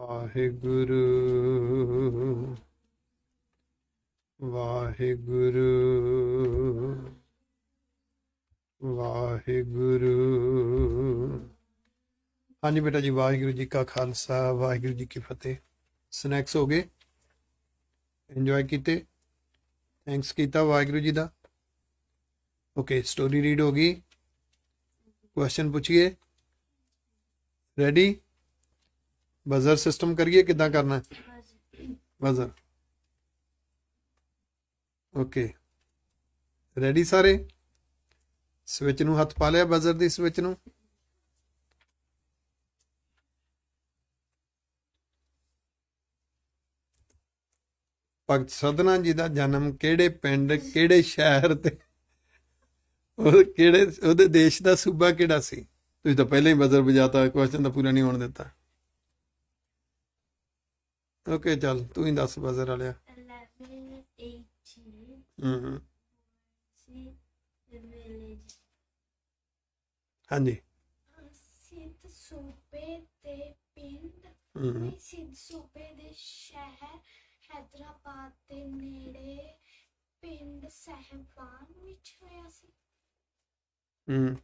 ਵਾਹਿਗੁਰੂ ਵਾਹਿਗੁਰੂ ਵਾਹਿਗੁਰੂ ਹਾਂਜੀ ਬੇਟਾ ਜੀ ਵਾਹਿਗੁਰੂ ਜੀ ਕਾ ਖਾਲਸਾ ਵਾਹਿਗੁਰੂ ਜੀ ਕੀ ਫਤਿਹ ਸਨੈਕਸ ਹੋ ਗਏ ਇੰਜੋਏ ਕੀਤੇ ਥੈਂਕਸ ਕੀਤਾ ਵਾਹਿਗੁਰੂ ਜੀ ਦਾ ਓਕੇ ਸਟੋਰੀ ਰੀਡ ਹੋ ਗਈ ਕੁਐਸਚਨ ਪੁੱਛੀਏ ਰੈਡੀ ਬਜ਼ਰ ਸਿਸਟਮ ਕਰੀਏ ਕਿਦਾਂ ਕਰਨਾ ਬਜ਼ਰ ਓਕੇ ਰੈਡੀ ਸਾਰੇ ਸਵਿਚ ਨੂੰ ਹੱਥ ਪਾ ਲਿਆ ਬਜ਼ਰ ਦੀ ਸਵਿਚ ਨੂੰ ਭਗਤ ਸਦਨਾ ਜੀ ਦਾ ਜਨਮ ਕਿਹੜੇ ਪਿੰਡ ਕਿਹੜੇ ਸ਼ਹਿਰ ਤੇ ਉਹ ਕਿਹੜੇ ਉਹਦੇ ਦੇਸ਼ ਦਾ ਸੂਬਾ ਕਿਹੜਾ ਸੀ ਤੁਸੀਂ ਤਾਂ ਪਹਿਲਾਂ ਹੀ ਬਜ਼ਰ ਬਜਾਤਾ ਕੁਐਸਚਨ ਦਾ ਪੂਰਾ ਨਹੀਂ ਹੋਣ ਦਿੱਤਾ ਓਕੇ ਚੱਲ ਤੂੰ ਹੀ ਦੱਸ ਬਜ਼ਰ ਵਾਲਿਆ 11 18 ਹੂੰ ਹੂੰ ਹਾਂਜੀ ਸਿੱਧ ਸੂਬੇ ਤੇ ਪਿੰਡ ਸਿੱਧ ਸੂਬੇ ਦੇ ਸ਼ਹਿਰ ਹైదరాబాద్ ਦੇ ਨੇੜੇ ਪਿੰਡ ਸਹਿਬਾਨ ਵਿੱਚ ਹੋਇਆ ਸੀ ਹੂੰ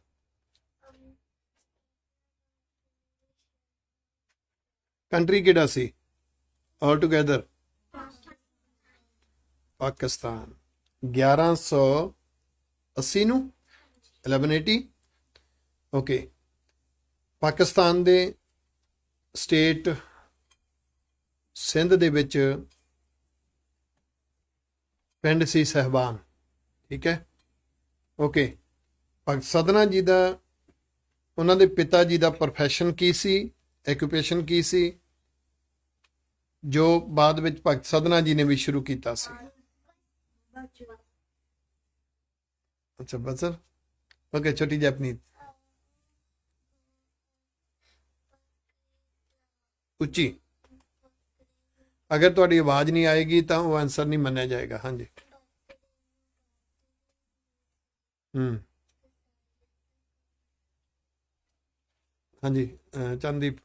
ਕੰਟਰੀ ਕਿਹੜਾ ਸੀ ਆਲ ਟੁਗੇਦਰ ਪਾਕਿਸਤਾਨ 1180 ਨੂੰ 1180 ਓਕੇ ਪਾਕਿਸਤਾਨ ਦੇ ਸਟੇਟ ਸਿੰਧ ਦੇ ਵਿੱਚ ਪਿੰਡ ਸੀ ਸਹਿਬਾਨ ਠੀਕ ਹੈ ਓਕੇ ਭਗਤ ਸਦਨਾ ਜੀ ਦਾ ਉਹਨਾਂ ਦੇ ਪਿਤਾ ਜੀ ਦਾ profession ਕੀ ਸੀ occupation ਕੀ ਸੀ ਜੋ ਬਾਅਦ ਵਿੱਚ ਭਗਤ ਸਦਨਾ ਜੀ ਨੇ ਵੀ ਸ਼ੁਰੂ ਕੀਤਾ ਸੀ ਅੱਛਾ ਬਸਰ ਓਕੇ ਛੋਟੀ ਆਪਣੀ ਉੱਚੀ ਅਗਰ ਤੁਹਾਡੀ ਆਵਾਜ਼ ਨਹੀਂ ਆਏਗੀ ਤਾਂ ਉਹ ਆਨਸਰ ਨਹੀਂ ਮੰਨਿਆ ਜਾਏਗਾ ਹਾਂਜੀ ਹੂੰ ਹਾਂਜੀ ਚੰਦੀਪ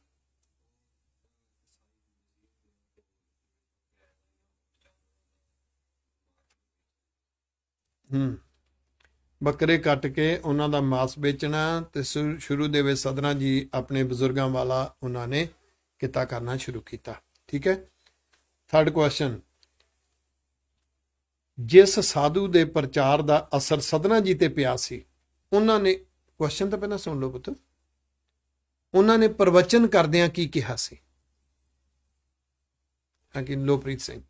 ਹੂੰ ਬੱਕਰੇ ਕੱਟ ਕੇ ਉਹਨਾਂ ਦਾ ਮਾਸ ਵੇਚਣਾ ਤੇ ਸ਼ੁਰੂ ਦੇ ਵਿੱਚ ਸਦਨਾ ਜੀ ਆਪਣੇ ਬਜ਼ੁਰਗਾਂ ਵਾਲਾ ਉਹਨਾਂ ਨੇ ਕਿਤਾ ਕਰਨਾ ਸ਼ੁਰੂ ਕੀਤਾ ਠੀਕ ਹੈ ਥਰਡ ਕੁਐਸਚਨ ਜਿਸ ਸਾਧੂ ਦੇ ਪ੍ਰਚਾਰ ਦਾ ਅਸਰ ਸਦਨਾ ਜੀ ਤੇ ਪਿਆ ਸੀ ਉਹਨਾਂ ਨੇ ਕੁਐਸਚਨ ਤਾਂ ਪਹਿਲਾਂ ਸੁਣ ਲਓ ਪੁੱਤ ਉਹਨਾਂ ਨੇ ਪ੍ਰਵਚਨ ਕਰਦਿਆਂ ਕੀ ਕਿਹਾ ਸੀ ਹਾਂ ਕਿ ਲੋਪ੍ਰੀਤ ਸਿੰਘ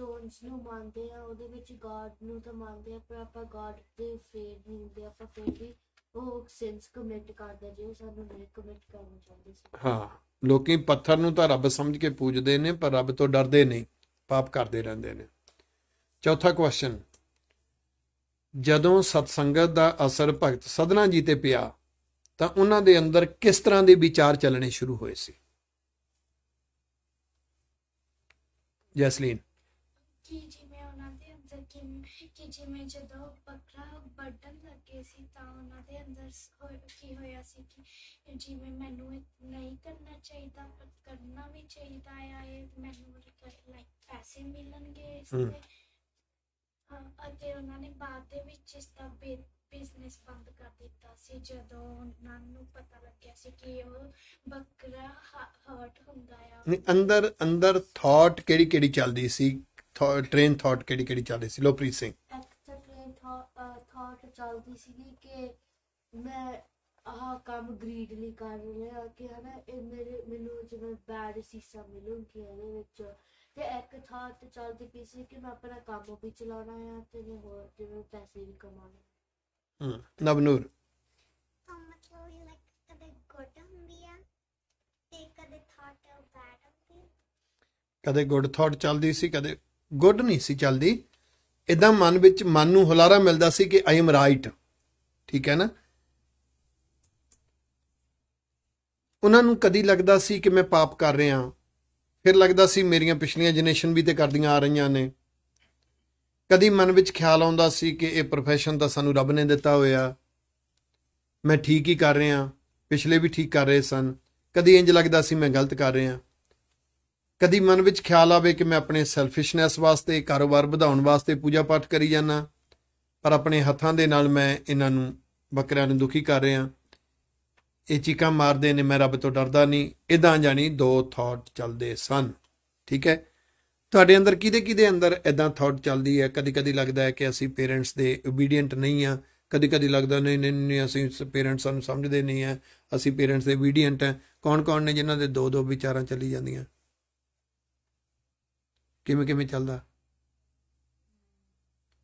ਸਟੋਨਸ ਨੂੰ ਮੰਨਦੇ ਆ ਉਹਦੇ ਵਿੱਚ ਗਾਡ ਨੂੰ ਤਾਂ ਮੰਨਦੇ ਆ ਪਰ ਆਪਾਂ ਗਾਡ ਦੇ ਫੇਰ ਨਹੀਂ ਹੁੰਦੇ ਆਪਾਂ ਫੇਰ ਵੀ ਉਹ ਸੈਂਸ ਕਮਿਟ ਕਰਦੇ ਜੇ ਸਾਨੂੰ ਨਹੀਂ ਕਮਿਟ ਕਰਨਾ ਚਾਹੁੰਦੇ ਸੀ ਹਾਂ ਲੋਕੀ ਪੱਥਰ ਨੂੰ ਤਾਂ ਰੱਬ ਸਮਝ ਕੇ ਪੂਜਦੇ ਨੇ ਪਰ ਰੱਬ ਤੋਂ ਡਰਦੇ ਨਹੀਂ ਪਾਪ ਕਰਦੇ ਰਹਿੰਦੇ ਨੇ ਚੌਥਾ ਕੁਐਸਚਨ ਜਦੋਂ ਸਤਸੰਗਤ ਦਾ ਅਸਰ ਭਗਤ ਸਦਨਾ ਜੀ ਤੇ ਪਿਆ ਤਾਂ ਉਹਨਾਂ ਦੇ ਅੰਦਰ ਕਿਸ ਤਰ੍ਹਾਂ ਦੇ ਵਿਚਾਰ ਚੱਲਣੇ ਸ਼ੁਰੂ ਹੋਏ ਸੀ ਜੈਸਲੀਨ ਕਿ ਜਿਵੇਂ ਉਹਨਾਂ ਦੇ ਅੰਦਰ ਕਿ ਕਿ ਜਿਵੇਂ ਜਦੋਂ ਬੱਕਰਾ ਬਟਨ ਲੱਗੇ ਸੀ ਤਾਂ ਉਹਨਾਂ ਦੇ ਅੰਦਰ ਕੀ ਹੋਇਆ ਸੀ ਕਿ ਜਿਵੇਂ ਮੈਨੂੰ ਇਹ ਨਹੀਂ ਕਰਨਾ ਚਾਹੀਦਾ ਪਰ ਕਰਨਾ ਵੀ ਚਾਹੀਦਾ ਆ ਇਹ ਮੈਨੂੰ ਲਾਈਕ ਪੈਸੇ ਮਿਲਣਗੇ ਇਸ ਤੇ ਅਤੇ ਉਹਨਾਂ ਨੇ ਬਾਅਦ ਦੇ ਵਿੱਚ ਇਸ ਦਾ ਬਿਜ਼ਨਸ ਬੰਦ ਕਰ ਦਿੱਤਾ ਸੀ ਜਦੋਂ ਉਹਨਾਂ ਨੂੰ ਪਤਾ ਲੱਗਿਆ ਸੀ ਕਿ ਉਹ ਬੱਕਰਾ ਹਰਟ ਹੁੰਦਾ ਆ ਨਹੀਂ ਅੰਦਰ ਅੰਦਰ ਥਾਟ ਕਿਹੜੀ ਕਿਹੜੀ ਚੱਲਦੀ ਸੀ ਟ੍ਰੇਨ ਥਾਟ ਕਿਹੜੀ ਕਿਹੜੀ ਚੱਲਦੀ ਸੀ ਲੋਪ੍ਰੀਤ ਸਿੰਘ ਟ੍ਰੇਨ ਥਾਟ ਚੱਲਦੀ ਸੀ ਕਿ ਮੈਂ ਆਹ ਕੰਮ ਗਰੀਡ ਕਰ ਰਿਹਾ ਕਿ ਹਨਾ ਇਹ ਮੇਰੇ ਮੈਨੂੰ ਜਿਵੇਂ ਬੈਡ ਸੀਸਾ ਮਿਲੂਗੀ ਇਹਦੇ ਵਿੱਚ ਤੇ ਇੱਕ ਥਾਂ ਤੇ ਚੱਲਦੀ ਪਈ ਸੀ ਕਿ ਮੈਂ ਆਪਣਾ ਕੰਮ ਵੀ ਚਲਾਉਣਾ ਹੈ ਤੇ ਹੋਰ ਜਿਵੇਂ ਪੈਸੇ ਵੀ ਕਮਾਉਣੇ ਹਾਂ ਨਵਨੂਰ ਕਦੇ ਗੁੱਡ ਤੇ ਕਦੇ ਥਾਟ ਕਦੇ ਚੱਲਦੀ ਸੀ ਕਦੇ ਗੁੱਡ ਨਹੀਂ ਸੀ ਚੱਲਦੀ ਇਦਾਂ ਮਨ ਵਿੱਚ ਮਨ ਨੂੰ ਹੁਲਾਰਾ ਮਿਲਦਾ ਸੀ ਕਿ ਆਈ ਏਮ ਰਾਈਟ ਠੀਕ ਹੈ ਨਾ ਉਹਨਾਂ ਨੂੰ ਕਦੀ ਲੱਗਦਾ ਸੀ ਕਿ ਮੈਂ ਪਾਪ ਕਰ ਰਿਹਾ ਫਿਰ ਲੱਗਦਾ ਸੀ ਮੇਰੀਆਂ ਪਿਛਲੀਆਂ ਜਨਰੇਸ਼ਨ ਵੀ ਤੇ ਕਰਦੀਆਂ ਆ ਰਹੀਆਂ ਨੇ ਕਦੀ ਮਨ ਵਿੱਚ ਖਿਆਲ ਆਉਂਦਾ ਸੀ ਕਿ ਇਹ profession ਤਾਂ ਸਾਨੂੰ ਰੱਬ ਨੇ ਦਿੱਤਾ ਹੋਇਆ ਮੈਂ ਠੀਕ ਹੀ ਕਰ ਰਿਹਾ ਪਿਛਲੇ ਵੀ ਠੀਕ ਕਰ ਰਹੇ ਸਨ ਕਦੀ ਇੰਜ ਲੱਗਦਾ ਸੀ ਮੈਂ ਗਲਤ ਕਰ ਰਿਹਾ ਕਦੀ ਮਨ ਵਿੱਚ ਖਿਆਲ ਆਵੇ ਕਿ ਮੈਂ ਆਪਣੇ ਸੈਲਫਿਸ਼ਨੈਸ ਵਾਸਤੇ ਕਾਰੋਬਾਰ ਵਧਾਉਣ ਵਾਸਤੇ ਪੂਜਾ ਪਾਠ ਕਰੀ ਜਾਂਦਾ ਪਰ ਆਪਣੇ ਹੱਥਾਂ ਦੇ ਨਾਲ ਮੈਂ ਇਹਨਾਂ ਨੂੰ ਬੱਕਰਿਆਂ ਨੂੰ ਦੁਖੀ ਕਰ ਰਿਹਾ ਇਹ ਚੀਕਾਂ ਮਾਰਦੇ ਨੇ ਮੈਂ ਰੱਬ ਤੋਂ ਡਰਦਾ ਨਹੀਂ ਇਦਾਂ ਜਾਣੀ ਦੋ ਥਾਟ ਚੱਲਦੇ ਸਨ ਠੀਕ ਹੈ ਤੁਹਾਡੇ ਅੰਦਰ ਕਿਹਦੇ ਕਿਹਦੇ ਅੰਦਰ ਐਦਾਂ ਥਾਟ ਚੱਲਦੀ ਹੈ ਕਦੀ ਕਦੀ ਲੱਗਦਾ ਹੈ ਕਿ ਅਸੀਂ ਪੇਰੈਂਟਸ ਦੇ obedient ਨਹੀਂ ਆ ਕਦੀ ਕਦੀ ਲੱਗਦਾ ਨਹੀਂ ਨਹੀਂ ਅਸੀਂ ਪੇਰੈਂਟਸ ਨੂੰ ਸਮਝਦੇ ਨਹੀਂ ਆ ਅਸੀਂ ਪੇਰੈਂਟਸ ਦੇ obedient ਆ ਕੌਣ ਕੌਣ ਨੇ ਜਿਨ੍ਹਾਂ ਦੇ ਦੋ ਦੋ ਵਿਚਾਰਾਂ ਚੱਲੀ ਜਾਂਦੀਆਂ ਕਿਵੇਂ ਕਿਵੇਂ ਚੱਲਦਾ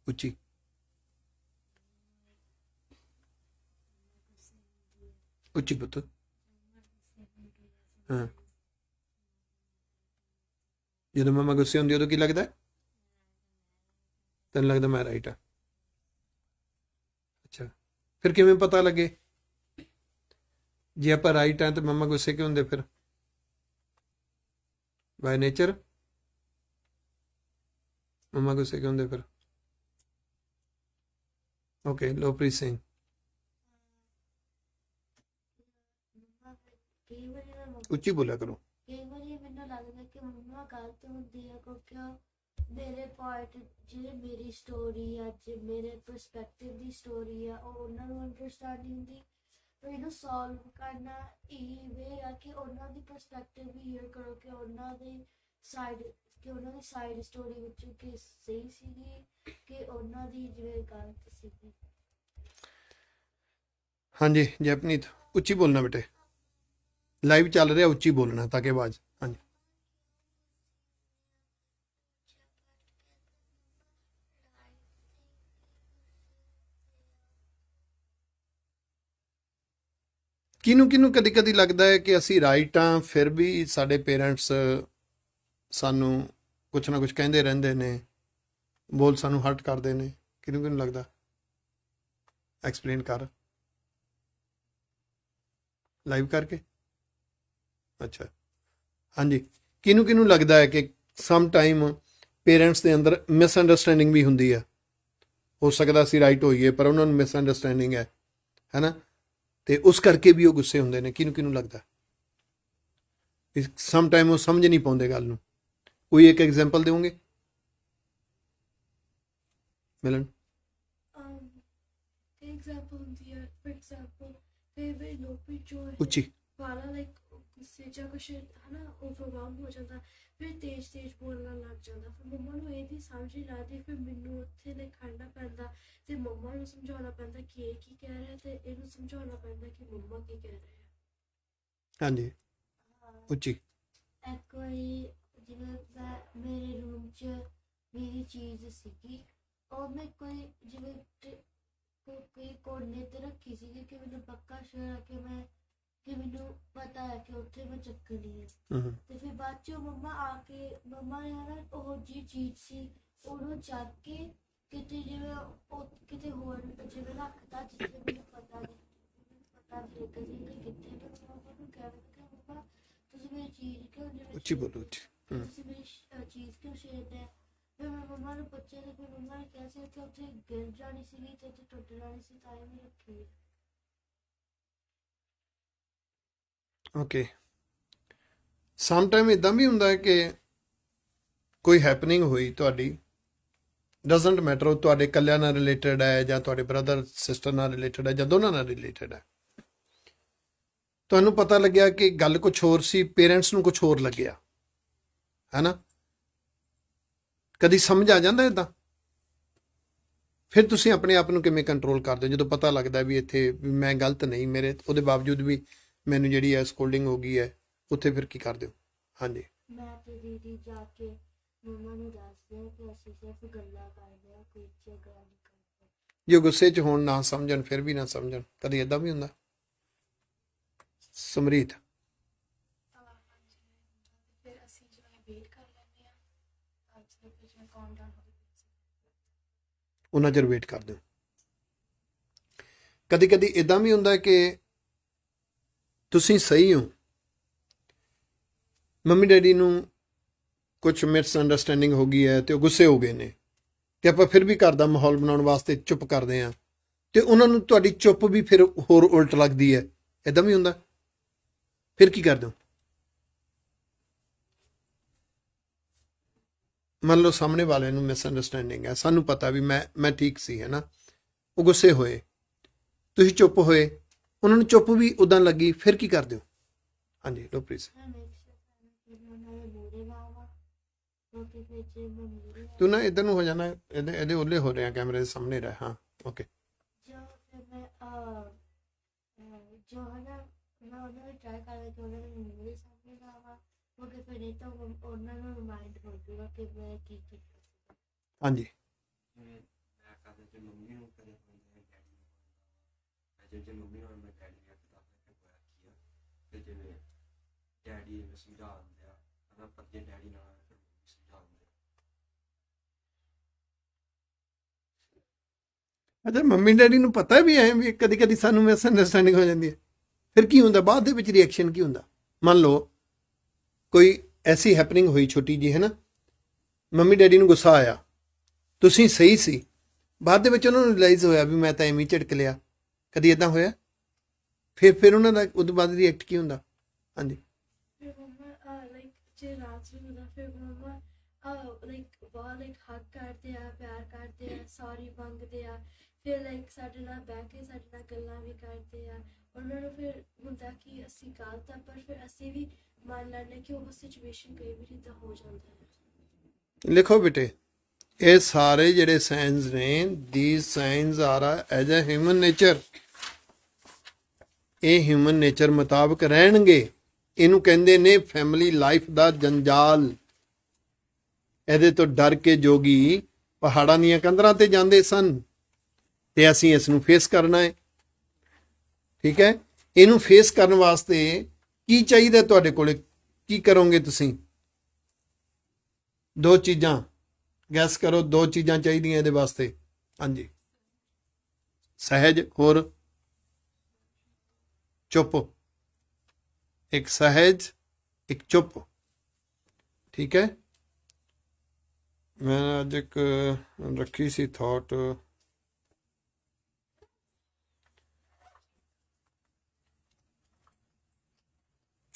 ਉੱਚੀ ਉੱਚੀ ਬਤ ਹਾਂ ਜਦੋਂ ਮਮਾ ਗੁੱਸੇ ਹੁੰਦੀ ਉਦੋਂ ਕੀ ਲੱਗਦਾ ਤੈਨੂੰ ਲੱਗਦਾ ਮੈਂ ਰਾਈਟ ਆ ਅੱਛਾ ਫਿਰ ਕਿਵੇਂ ਪਤਾ ਲੱਗੇ ਜੇ ਆਪਾਂ ਰਾਈਟ ਆ ਤਾਂ ਮਮਾ ਗੁੱਸੇ ਕਿਉਂ ਹੁੰਦੇ ਫਿਰ ਬਾਈ ਨੇਚਰ ਮਮਾ ਗੁੱਸੇ ਕਿਉਂ ਹੁੰਦੇ ਫਿਰ ਓਕੇ ਲੋਪ੍ਰੀਤ ਸਿੰਘ ਉੱਚੀ ਬੋਲਿਆ ਕਰੋ ਹੁੰਦੀ ਹੈ ਕਿਉਂਕਿ ਮੇਰੇ ਪੁਆਇੰਟ ਜਿਹੜੇ ਮੇਰੀ ਸਟੋਰੀ ਆ ਜੇ ਮੇਰੇ ਪਰਸਪੈਕਟਿਵ ਦੀ ਸਟੋਰੀ ਆ ਉਹ ਉਹਨਾਂ ਨੂੰ ਅੰਡਰਸਟੈਂਡਿੰਗ ਹੁੰਦੀ ਤੇ ਇਹਨੂੰ ਸੋਲਵ ਕਰਨਾ ਇਹ ਵੇ ਆ ਕਿ ਉਹਨਾਂ ਦੀ ਪਰਸਪੈਕਟਿਵ ਵੀ ਹੀਅਰ ਕਰੋ ਕਿ ਉਹਨਾਂ ਦੇ ਸਾਈਡ ਕਿ ਉਹਨਾਂ ਦੀ ਸਾਈਡ ਸਟੋਰੀ ਵਿੱਚ ਕਿ ਸਹੀ ਸੀਗੀ ਕਿ ਉਹਨਾਂ ਦੀ ਜਿਵੇਂ ਗੱਲ ਸੀਗੀ ਹਾਂਜੀ ਜੈਪਨੀਤ ਉੱਚੀ ਬੋਲਣਾ ਬੇਟੇ ਲਾਈਵ ਚੱਲ ਰਿਹਾ ਉੱਚੀ ਬੋਲਣਾ ਤਾਂ ਕਿ ਆਵਾਜ਼ ਕਿਨੂੰ ਕਿਨੂੰ ਕਦੀ-ਕਦੀ ਲੱਗਦਾ ਹੈ ਕਿ ਅਸੀਂ ਰਾਈਟ ਆ ਫਿਰ ਵੀ ਸਾਡੇ ਪੇਰੈਂਟਸ ਸਾਨੂੰ ਕੁਝ ਨਾ ਕੁਝ ਕਹਿੰਦੇ ਰਹਿੰਦੇ ਨੇ ਬੋਲ ਸਾਨੂੰ ਹਰਟ ਕਰਦੇ ਨੇ ਕਿਨੂੰ ਕਿਨੂੰ ਲੱਗਦਾ ਐਕਸਪਲੇਨ ਕਰ ਲਾਈਵ ਕਰਕੇ ਅੱਛਾ ਹਾਂਜੀ ਕਿਨੂੰ ਕਿਨੂੰ ਲੱਗਦਾ ਹੈ ਕਿ ਸਮ ਟਾਈਮ ਪੇਰੈਂਟਸ ਦੇ ਅੰਦਰ ਮਿਸ ਅੰਡਰਸਟੈਂਡਿੰਗ ਵੀ ਹੁੰਦੀ ਆ ਹੋ ਸਕਦਾ ਸੀ ਰਾਈਟ ਹੋਈਏ ਪਰ ਉਹਨਾਂ ਨੂੰ ਮਿਸ ਅੰਡਰਸਟੈਂਡਿੰਗ ਹੈ ਹੈਨਾ ਤੇ ਉਸ ਕਰਕੇ ਵੀ ਉਹ ਗੁੱਸੇ ਹੁੰਦੇ ਨੇ ਕਿਨੂੰ ਕਿਨੂੰ ਲੱਗਦਾ ਇਸ ਸਮ ਟਾਈਮ ਉਹ ਸਮਝ ਨਹੀਂ ਪਾਉਂਦੇ ਗੱਲ ਨੂੰ ਕੋਈ ਇੱਕ ਐਗਜ਼ਾਮਪਲ ਦੇਵੋਗੇ ਮਿਲਨ ਐਗਜ਼ਾਮਪਲ ਹੁੰਦੀ ਹੈ ਐਗਜ਼ਾਮਪਲ ਤੇ ਵੀ ਲੋਕ ਵੀ ਜੋ ਉੱਚੀ ਵਾਲਾ ਲਾਈਕ ਗੁੱਸੇ ਜਾਂ ਕੁਛ ਹਨਾ ਓਵਰਵੈਲਮ ਹੋ ਜਾਂਦਾ ਫਿਰ ਤੇਜ਼ ਤੇਜ਼ ਬੋਲਣ ਲੱਗ ਜਾਂਦਾ ਫਿਰ ਮੰਮਾ ਨੂੰ ਇਹਦੀ ਸਮਝ ਨਹੀਂ ਲੱਗਦੀ ਫਿਰ ਮੈਨੂੰ ਉੱਥੇ ਨੇ ਖੜਨਾ ਪੈਂਦਾ ਤੇ ਮੰਮਾ ਨੂੰ ਸਮਝਾਉਣਾ ਪੈਂਦਾ ਕਿ ਇਹ ਕੀ ਕਹਿ ਰਿਹਾ ਤੇ ਇਹਨੂੰ ਸਮਝਾਉਣਾ ਪੈਂਦਾ ਕਿ ਮੰਮਾ ਕੀ ਕਹਿ ਰਹੇ ਆ ਹਾਂਜੀ ਉੱਚੀ ਕੋਈ ਜਿਵੇਂ ਮੇਰੇ ਰੂਮ 'ਚ ਮੇਰੀ ਚੀਜ਼ ਸੀਗੀ ਉਹ ਮੈਂ ਕੋਈ ਜਿਵੇਂ ਕੋਈ ਕੋਨੇ ਤੇ ਰੱਖੀ ਸੀਗੀ ਕਿ ਮੈਨੂੰ ਪੱਕਾ ਸ਼ੋਰ ਆ ਕਿ ਮੈਂ ਕਿ ਮੈਨੂੰ ਪਤਾ ਹੈ ਕਿ ਉੱਥੇ ਮੈਂ ਚੱਕਣੀ ਹੈ ਹੂੰ ਤੇ ਫਿਰ ਬਾਅਦ ਚ ਮੰਮਾ ਆ ਕੇ ਮੰਮਾ ਨੇ ਨਾ ਉਹ ਜੀ ਚੀਜ਼ ਸੀ ਉਹਨੂੰ ਚੱਕ ਕੇ ਕਿਤੇ ਜਿਵੇਂ ਉਹ ਕਿਤੇ ਹੋਰ ਜਿਵੇਂ ਰੱਖਤਾ ਜਿੱਥੇ ਮੈਨੂੰ ਪਤਾ ਨਹੀਂ ਪਤਾ ਨਹੀਂ ਲੱਗਾ ਸੀ ਕਿ ਕਿੱਥੇ ਪਰ ਮੈਂ ਕਿ ਮੰਮਾ ਤੁਸੀਂ ਮੇਰੀ ਚੀਜ਼ ਕਿਉਂ ਜਿਵੇਂ ਉੱਚੀ ਬੋਲੋ ਉੱਚੀ ਤੁਸੀਂ ਮੇਰੀ ਚੀਜ਼ ਕਿਉਂ ਛੇੜਦੇ ਫਿਰ ਮੈਂ ਮੰਮਾ ਨੂੰ ਪੁੱਛਿਆ ਕਿ ਫਿਰ ਮੰਮਾ ਕਿਹਾ ਸੀ ਕਿ ਉੱਥੇ ਗਿਰ ਜਾਣੀ ਸੀ ਤੇ ਉੱਥੇ ਟੁੱਟ ਜਾਣੀ ਸੀ ਤਾਂ ਹੀ ਮੈਂ ਰੱਖੀ ਓਕੇ ਸਮ ਟਾਈਮ ਇਦਾਂ ਵੀ ਹੁੰਦਾ ਹੈ ਕਿ ਕੋਈ ਹੈਪਨਿੰਗ ਹੋਈ ਤੁਹਾਡੀ ਡਸਨਟ ਮੈਟਰ ਉਹ ਤੁਹਾਡੇ ਕੱਲਿਆਂ ਨਾਲ ਰਿਲੇਟਡ ਹੈ ਜਾਂ ਤੁਹਾਡੇ ਬ੍ਰਦਰ ਸਿਸਟਰ ਨਾਲ ਰਿਲੇਟਡ ਹੈ ਜਾਂ ਦੋਨਾਂ ਨਾਲ ਰਿਲੇਟਡ ਹੈ ਤੁਹਾਨੂੰ ਪਤਾ ਲੱਗਿਆ ਕਿ ਗੱਲ ਕੁਝ ਹੋਰ ਸੀ ਪੇਰੈਂਟਸ ਨੂੰ ਕੁਝ ਹੋਰ ਲੱਗਿਆ ਹੈਨਾ ਕਦੀ ਸਮਝ ਆ ਜਾਂਦਾ ਇਦਾਂ ਫਿਰ ਤੁਸੀਂ ਆਪਣੇ ਆਪ ਨੂੰ ਕਿਵੇਂ ਕੰਟਰੋਲ ਕਰਦੇ ਹੋ ਜਦੋਂ ਪਤਾ ਲੱਗਦਾ ਵੀ ਇੱਥੇ ਮੈਂ ਗਲਤ ਨਹੀਂ ਮੇਰੇ ਉਹਦੇ ਬਾਵਜੂਦ ਵੀ ਮੈਨੂੰ ਜਿਹੜੀ ਐ ਸਕੋਲਡਿੰਗ ਹੋ ਗਈ ਐ ਉੱਥੇ ਫਿਰ ਕੀ ਕਰਦੇ ਹੋ ਹਾਂਜੀ ਮੈਂ ਤੇ ਦੀਦੀ ਜਾ ਕੇ ਮੰਮਾ ਨੂੰ ਦੱਸਦੇ ਆ ਕਿ ਅਸੀਂ ਸਿਰਫ ਗੱਲਾਂ ਕਰਦੇ ਹਾਂ ਕੋਈ ਝਗੜਾ ਨਹੀਂ ਕਰਦੇ ਜੇ ਗੁੱਸੇ 'ਚ ਹੋਣ ਨਾ ਸਮਝਣ ਫਿਰ ਵੀ ਨਾ ਸਮਝਣ ਕਦੇ ਇਦਾਂ ਵੀ ਹੁੰਦਾ ਸਮਰੀਤ ਫਿਰ ਅਸੀਂ ਜਿਵੇਂ ਵੇਟ ਕਰ ਲੈਂਦੇ ਆ ਉਹਨਾਂ ਚਿਰ ਵੇਟ ਕਰਦੇ ਹੋ ਕਦੇ ਕਦੇ ਇਦਾਂ ਵੀ ਹੁੰਦਾ ਕਿ ਤੁਸੀਂ ਸਹੀ ਹੋ ਮੰਮੀ ਡੈਡੀ ਨੂੰ ਕੁਝ ਮਿਸ ਅੰਡਰਸਟੈਂਡਿੰਗ ਹੋ ਗਈ ਹੈ ਤੇ ਉਹ ਗੁੱਸੇ ਹੋ ਗਏ ਨੇ ਤੇ ਆਪਾਂ ਫਿਰ ਵੀ ਘਰ ਦਾ ਮਾਹੌਲ ਬਣਾਉਣ ਵਾਸਤੇ ਚੁੱਪ ਕਰਦੇ ਆ ਤੇ ਉਹਨਾਂ ਨੂੰ ਤੁਹਾਡੀ ਚੁੱਪ ਵੀ ਫਿਰ ਹੋਰ ਉਲਟ ਲੱਗਦੀ ਹੈ ਇਦਾਂ ਵੀ ਹੁੰਦਾ ਫਿਰ ਕੀ ਕਰਦੇ ਹੋ ਮੰਨ ਲਓ ਸਾਹਮਣੇ ਵਾਲੇ ਨੂੰ ਮਿਸ ਅੰਡਰਸਟੈਂਡਿੰਗ ਹੈ ਸਾਨੂੰ ਪਤਾ ਵੀ ਮੈਂ ਮੈਂ ਠੀਕ ਸੀ ਹੈ ਨਾ ਉਹ ਗੁੱਸੇ ਹੋਏ ਤੁਸੀਂ ਚੁੱਪ ਹੋਏ ਉਹਨਾਂ ਨੂੰ ਚੁੱਪ ਵੀ ਉਦਾਂ ਲੱਗੀ ਫਿਰ ਕੀ ਕਰਦੇ ਹੋ ਹਾਂਜੀ ਲੋਪਰੀ ਤੂੰ ਨਾ ਇਧਰ ਨੂੰ ਹੋ ਜਾਣਾ ਇਹਦੇ ਇਹਦੇ ਉੱਲੇ ਹੋ ਰਿਹਾ ਕੈਮਰੇ ਦੇ ਸਾਹਮਣੇ ਰਹਿ ਹਾਂ ਓਕੇ ਮੇਰੇ ਸਾਹਮਣੇ ਫਿਰ ਹੋ ਜੂਗਾ ਕਿ ਕੀ ਹਾਂਜੀ ਡੈਡੀ ਨੂੰ ਸਮਝਾ ਦਿੰਦੇ ਆ ਕਹਿੰਦਾ ਪੱਤੇ ਡੈਡੀ ਨਾਲ ਫਿਰ ਮੰਮੀ ਆ ਅਦਰ ਮੰਮੀ ਡੈਡੀ ਨੂੰ ਪਤਾ ਵੀ ਐ ਵੀ ਕਦੀ ਕਦੀ ਸਾਨੂੰ ਮਿਸ ਅੰਡਰਸਟੈਂਡਿੰਗ ਹੋ ਜਾਂਦੀ ਹੈ ਫਿਰ ਕੀ ਹੁੰਦਾ ਬਾਅਦ ਦੇ ਵਿੱਚ ਰਿਐਕਸ਼ਨ ਕੀ ਹੁੰਦਾ ਮੰਨ ਲਓ ਕੋਈ ਐਸੀ ਹੈਪਨਿੰਗ ਹੋਈ ਛੋਟੀ ਜੀ ਹੈ ਨਾ ਮੰਮੀ ਡੈਡੀ ਨੂੰ ਗੁੱਸਾ ਆਇਆ ਤੁਸੀਂ ਸਹੀ ਸੀ ਬਾਅਦ ਦੇ ਵਿੱਚ ਉਹਨਾਂ ਨੂੰ ਰਿਅਲਾਈਜ਼ ਹੋਇਆ ਵੀ ਮੈਂ ਤਾਂ ਐਵੇਂ ਝਟਕ ਲਿਆ ਕਦੀ ਇਦਾਂ ਹੋਇਆ ਫਿਰ ਫਿਰ ਉਹਨਾਂ ਦਾ ਉਦੋਂ ਬਾਅਦ ਰਿਐਕਟ ਕੀ ਹੁੰਦਾ ਹਾਂਜੀ ਬਹੁਤ ਲਾਈਕ ਹੱਗ ਕਰਦੇ ਆ ਪਿਆਰ ਕਰਦੇ ਆ ਸੌਰੀ ਮੰਗਦੇ ਆ ਫਿਰ ਲਾਈਕ ਸਾਡੇ ਨਾਲ ਬਹਿ ਕੇ ਸਾਡੇ ਨਾਲ ਗੱਲਾਂ ਵੀ ਕਰਦੇ ਆ ਉਹਨਾਂ ਨੂੰ ਫਿਰ ਹੁੰਦਾ ਕਿ ਅਸੀਂ ਗਲਤ ਆ ਪਰ ਫਿਰ ਅਸੀਂ ਵੀ ਮੰਨ ਲੈਂਦੇ ਕਿ ਉਹ ਸਿਚੁਏਸ਼ਨ ਕਈ ਵਾਰੀ ਤਾਂ ਹੋ ਜਾਂਦਾ ਹੈ ਲਿਖੋ ਬੇਟੇ ਇਹ ਸਾਰੇ ਜਿਹੜੇ ਸਾਇੰਸ ਨੇ ਦੀ uh are as a human nature ਇਹ ਹਿਊਮਨ ਨੇਚਰ ਮੁਤਾਬਕ ਰਹਿਣਗੇ ਇਹਨੂੰ ਕਹਿੰਦੇ ਨੇ ਫੈਮਿਲੀ ਲਾਈਫ ਦਾ ਜੰਜਾਲ ਇਹਦੇ ਤੋਂ ਡਰ ਕੇ ਜੋਗੀ ਪਹਾੜਾਂ ਦੀਆਂ ਕੰਧਰਾਂ ਤੇ ਜਾਂਦੇ ਸਨ ਤੇ ਅਸੀਂ ਇਸ ਨੂੰ ਫੇਸ ਕਰਨਾ ਹੈ ਠੀਕ ਹੈ ਇਹਨੂੰ ਫੇਸ ਕਰਨ ਵਾਸਤੇ ਕੀ ਚਾਹੀਦਾ ਤੁਹਾਡੇ ਕੋਲੇ ਕੀ ਕਰੋਗੇ ਤੁਸੀਂ ਦੋ ਚੀਜ਼ਾਂ ਗੈਸ ਕਰੋ ਦੋ ਚੀਜ਼ਾਂ ਚਾਹੀਦੀਆਂ ਇਹਦੇ ਵਾਸਤੇ ਹਾਂਜੀ ਸਹਿਜ ਹੋਰ ਚੁੱਪ ਇੱਕ ਸਹਿਜ ਇੱਕ ਚੁੱਪ ਠੀਕ ਹੈ ਮੈਂ ਅੱਜ ਇੱਕ ਰੱਖੀ ਸੀ ਥਾਟ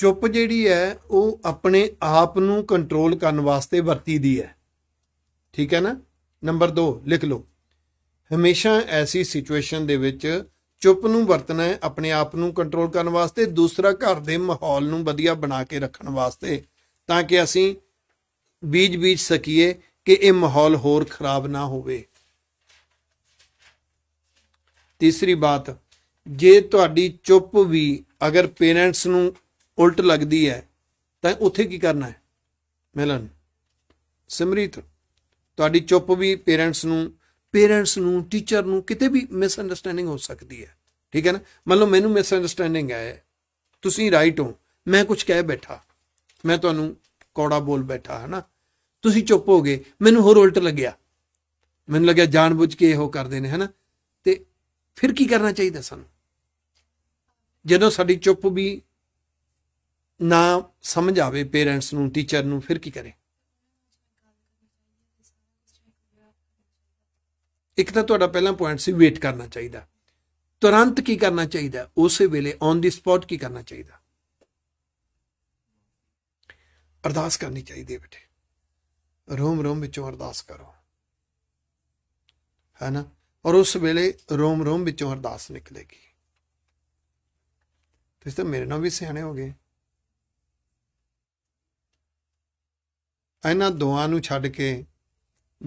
ਚੁੱਪ ਜਿਹੜੀ ਹੈ ਉਹ ਆਪਣੇ ਆਪ ਨੂੰ ਕੰਟਰੋਲ ਕਰਨ ਵਾਸਤੇ ਵਰਤੀ ਦੀ ਹੈ ਠੀਕ ਹੈ ਨਾ ਨੰਬਰ 2 ਲਿਖ ਲਓ ਹਮੇਸ਼ਾ ਐਸੀ ਸਿਚੁਏਸ਼ਨ ਦੇ ਵਿੱਚ ਚੁੱਪ ਨੂੰ ਵਰਤਣਾ ਹੈ ਆਪਣੇ ਆਪ ਨੂੰ ਕੰਟਰੋਲ ਕਰਨ ਵਾਸਤੇ ਦੂਸਰਾ ਘਰ ਦੇ ਮਾਹੌਲ ਨੂੰ ਵਧੀਆ ਬਣਾ ਕੇ ਰੱਖਣ ਵਾਸਤੇ ਤਾਂ ਕਿ ਅਸੀਂ ਬੀਜ ਬੀਜ ਸਕੀਏ ਕਿ ਇਹ ਮਾਹੌਲ ਹੋਰ ਖਰਾਬ ਨਾ ਹੋਵੇ ਤੀਸਰੀ ਬਾਤ ਜੇ ਤੁਹਾਡੀ ਚੁੱਪ ਵੀ ਅਗਰ ਪੇਰੈਂਟਸ ਨੂੰ ਉਲਟ ਲੱਗਦੀ ਹੈ ਤਾਂ ਉੱਥੇ ਕੀ ਕਰਨਾ ਹੈ ਮਿਲਨ ਸਿਮਰਿਤ ਤੁਹਾਡੀ ਚੁੱਪ ਵੀ ਪੇਰੈਂਟਸ ਨੂੰ ਪੇਰੈਂਟਸ ਨੂੰ ਟੀਚਰ ਨੂੰ ਕਿਤੇ ਵੀ ਮਿਸ ਅੰਡਰਸਟੈਂਡਿੰਗ ਹੋ ਸਕਦੀ ਹੈ ਠੀਕ ਹੈ ਨਾ ਮੰਨ ਲਓ ਮੈਨੂੰ ਮਿਸ ਅੰਡਰਸਟੈਂਡਿੰਗ ਹੈ ਤੁਸੀਂ ਰਾਈਟ ਹੋ ਮੈਂ ਕੁਝ ਕਹਿ ਬੈਠਾ ਮੈਂ ਤੁਹਾਨੂੰ ਕੌੜਾ ਬੋਲ ਬੈਠਾ ਹੈ ਨਾ ਤੁਸੀਂ ਚੁੱਪ ਹੋ ਗਏ ਮੈਨੂੰ ਹੋਰ ਉਲਟ ਲੱਗਿਆ ਮੈਨੂੰ ਲੱਗਿਆ ਜਾਣਬੁੱਝ ਕੇ ਇਹੋ ਕਰਦੇ ਨੇ ਹਨਾ ਤੇ ਫਿਰ ਕੀ ਕਰਨਾ ਚਾਹੀਦਾ ਸਾਨੂੰ ਜਦੋਂ ਸਾਡੀ ਚੁੱਪ ਵੀ ਨਾ ਸਮਝ ਆਵੇ ਪੇਰੈਂਟਸ ਨੂੰ ਟੀਚਰ ਨੂੰ ਫਿਰ ਕੀ ਕਰੇ ਇੱਕ ਤਾਂ ਤੁਹਾਡਾ ਪਹਿਲਾ ਪੁਆਇੰਟ ਸੀ ਵੇਟ ਕਰਨਾ ਚਾਹੀਦਾ ਤੁਰੰਤ ਕੀ ਕਰਨਾ ਚਾਹੀਦਾ ਉਸੇ ਵੇਲੇ ਔਨ ਦੀ ਸਪੌਟ ਕੀ ਕਰਨਾ ਚਾਹੀਦਾ ਅਰਦਾਸ ਕਰਨੀ ਚਾਹੀਦੀ ਹੈ ਬੇਟੇ ਰੋਮ ਰੋਮ ਵਿੱਚੋਂ ਅਰਦਾਸ ਕਰੋ ਹੈ ਨਾ ਔਰ ਉਸ ਵੇਲੇ ਰੋਮ ਰੋਮ ਵਿੱਚੋਂ ਅਰਦਾਸ ਨਿਕਲੇਗੀ ਤੁਸੀਂ ਤਾਂ ਮੇਰੇ ਨਾਲ ਵੀ ਸਿਆਣੇ ਹੋ ਗਏ ਇਹਨਾਂ ਦੁਆ ਨੂੰ ਛੱਡ ਕੇ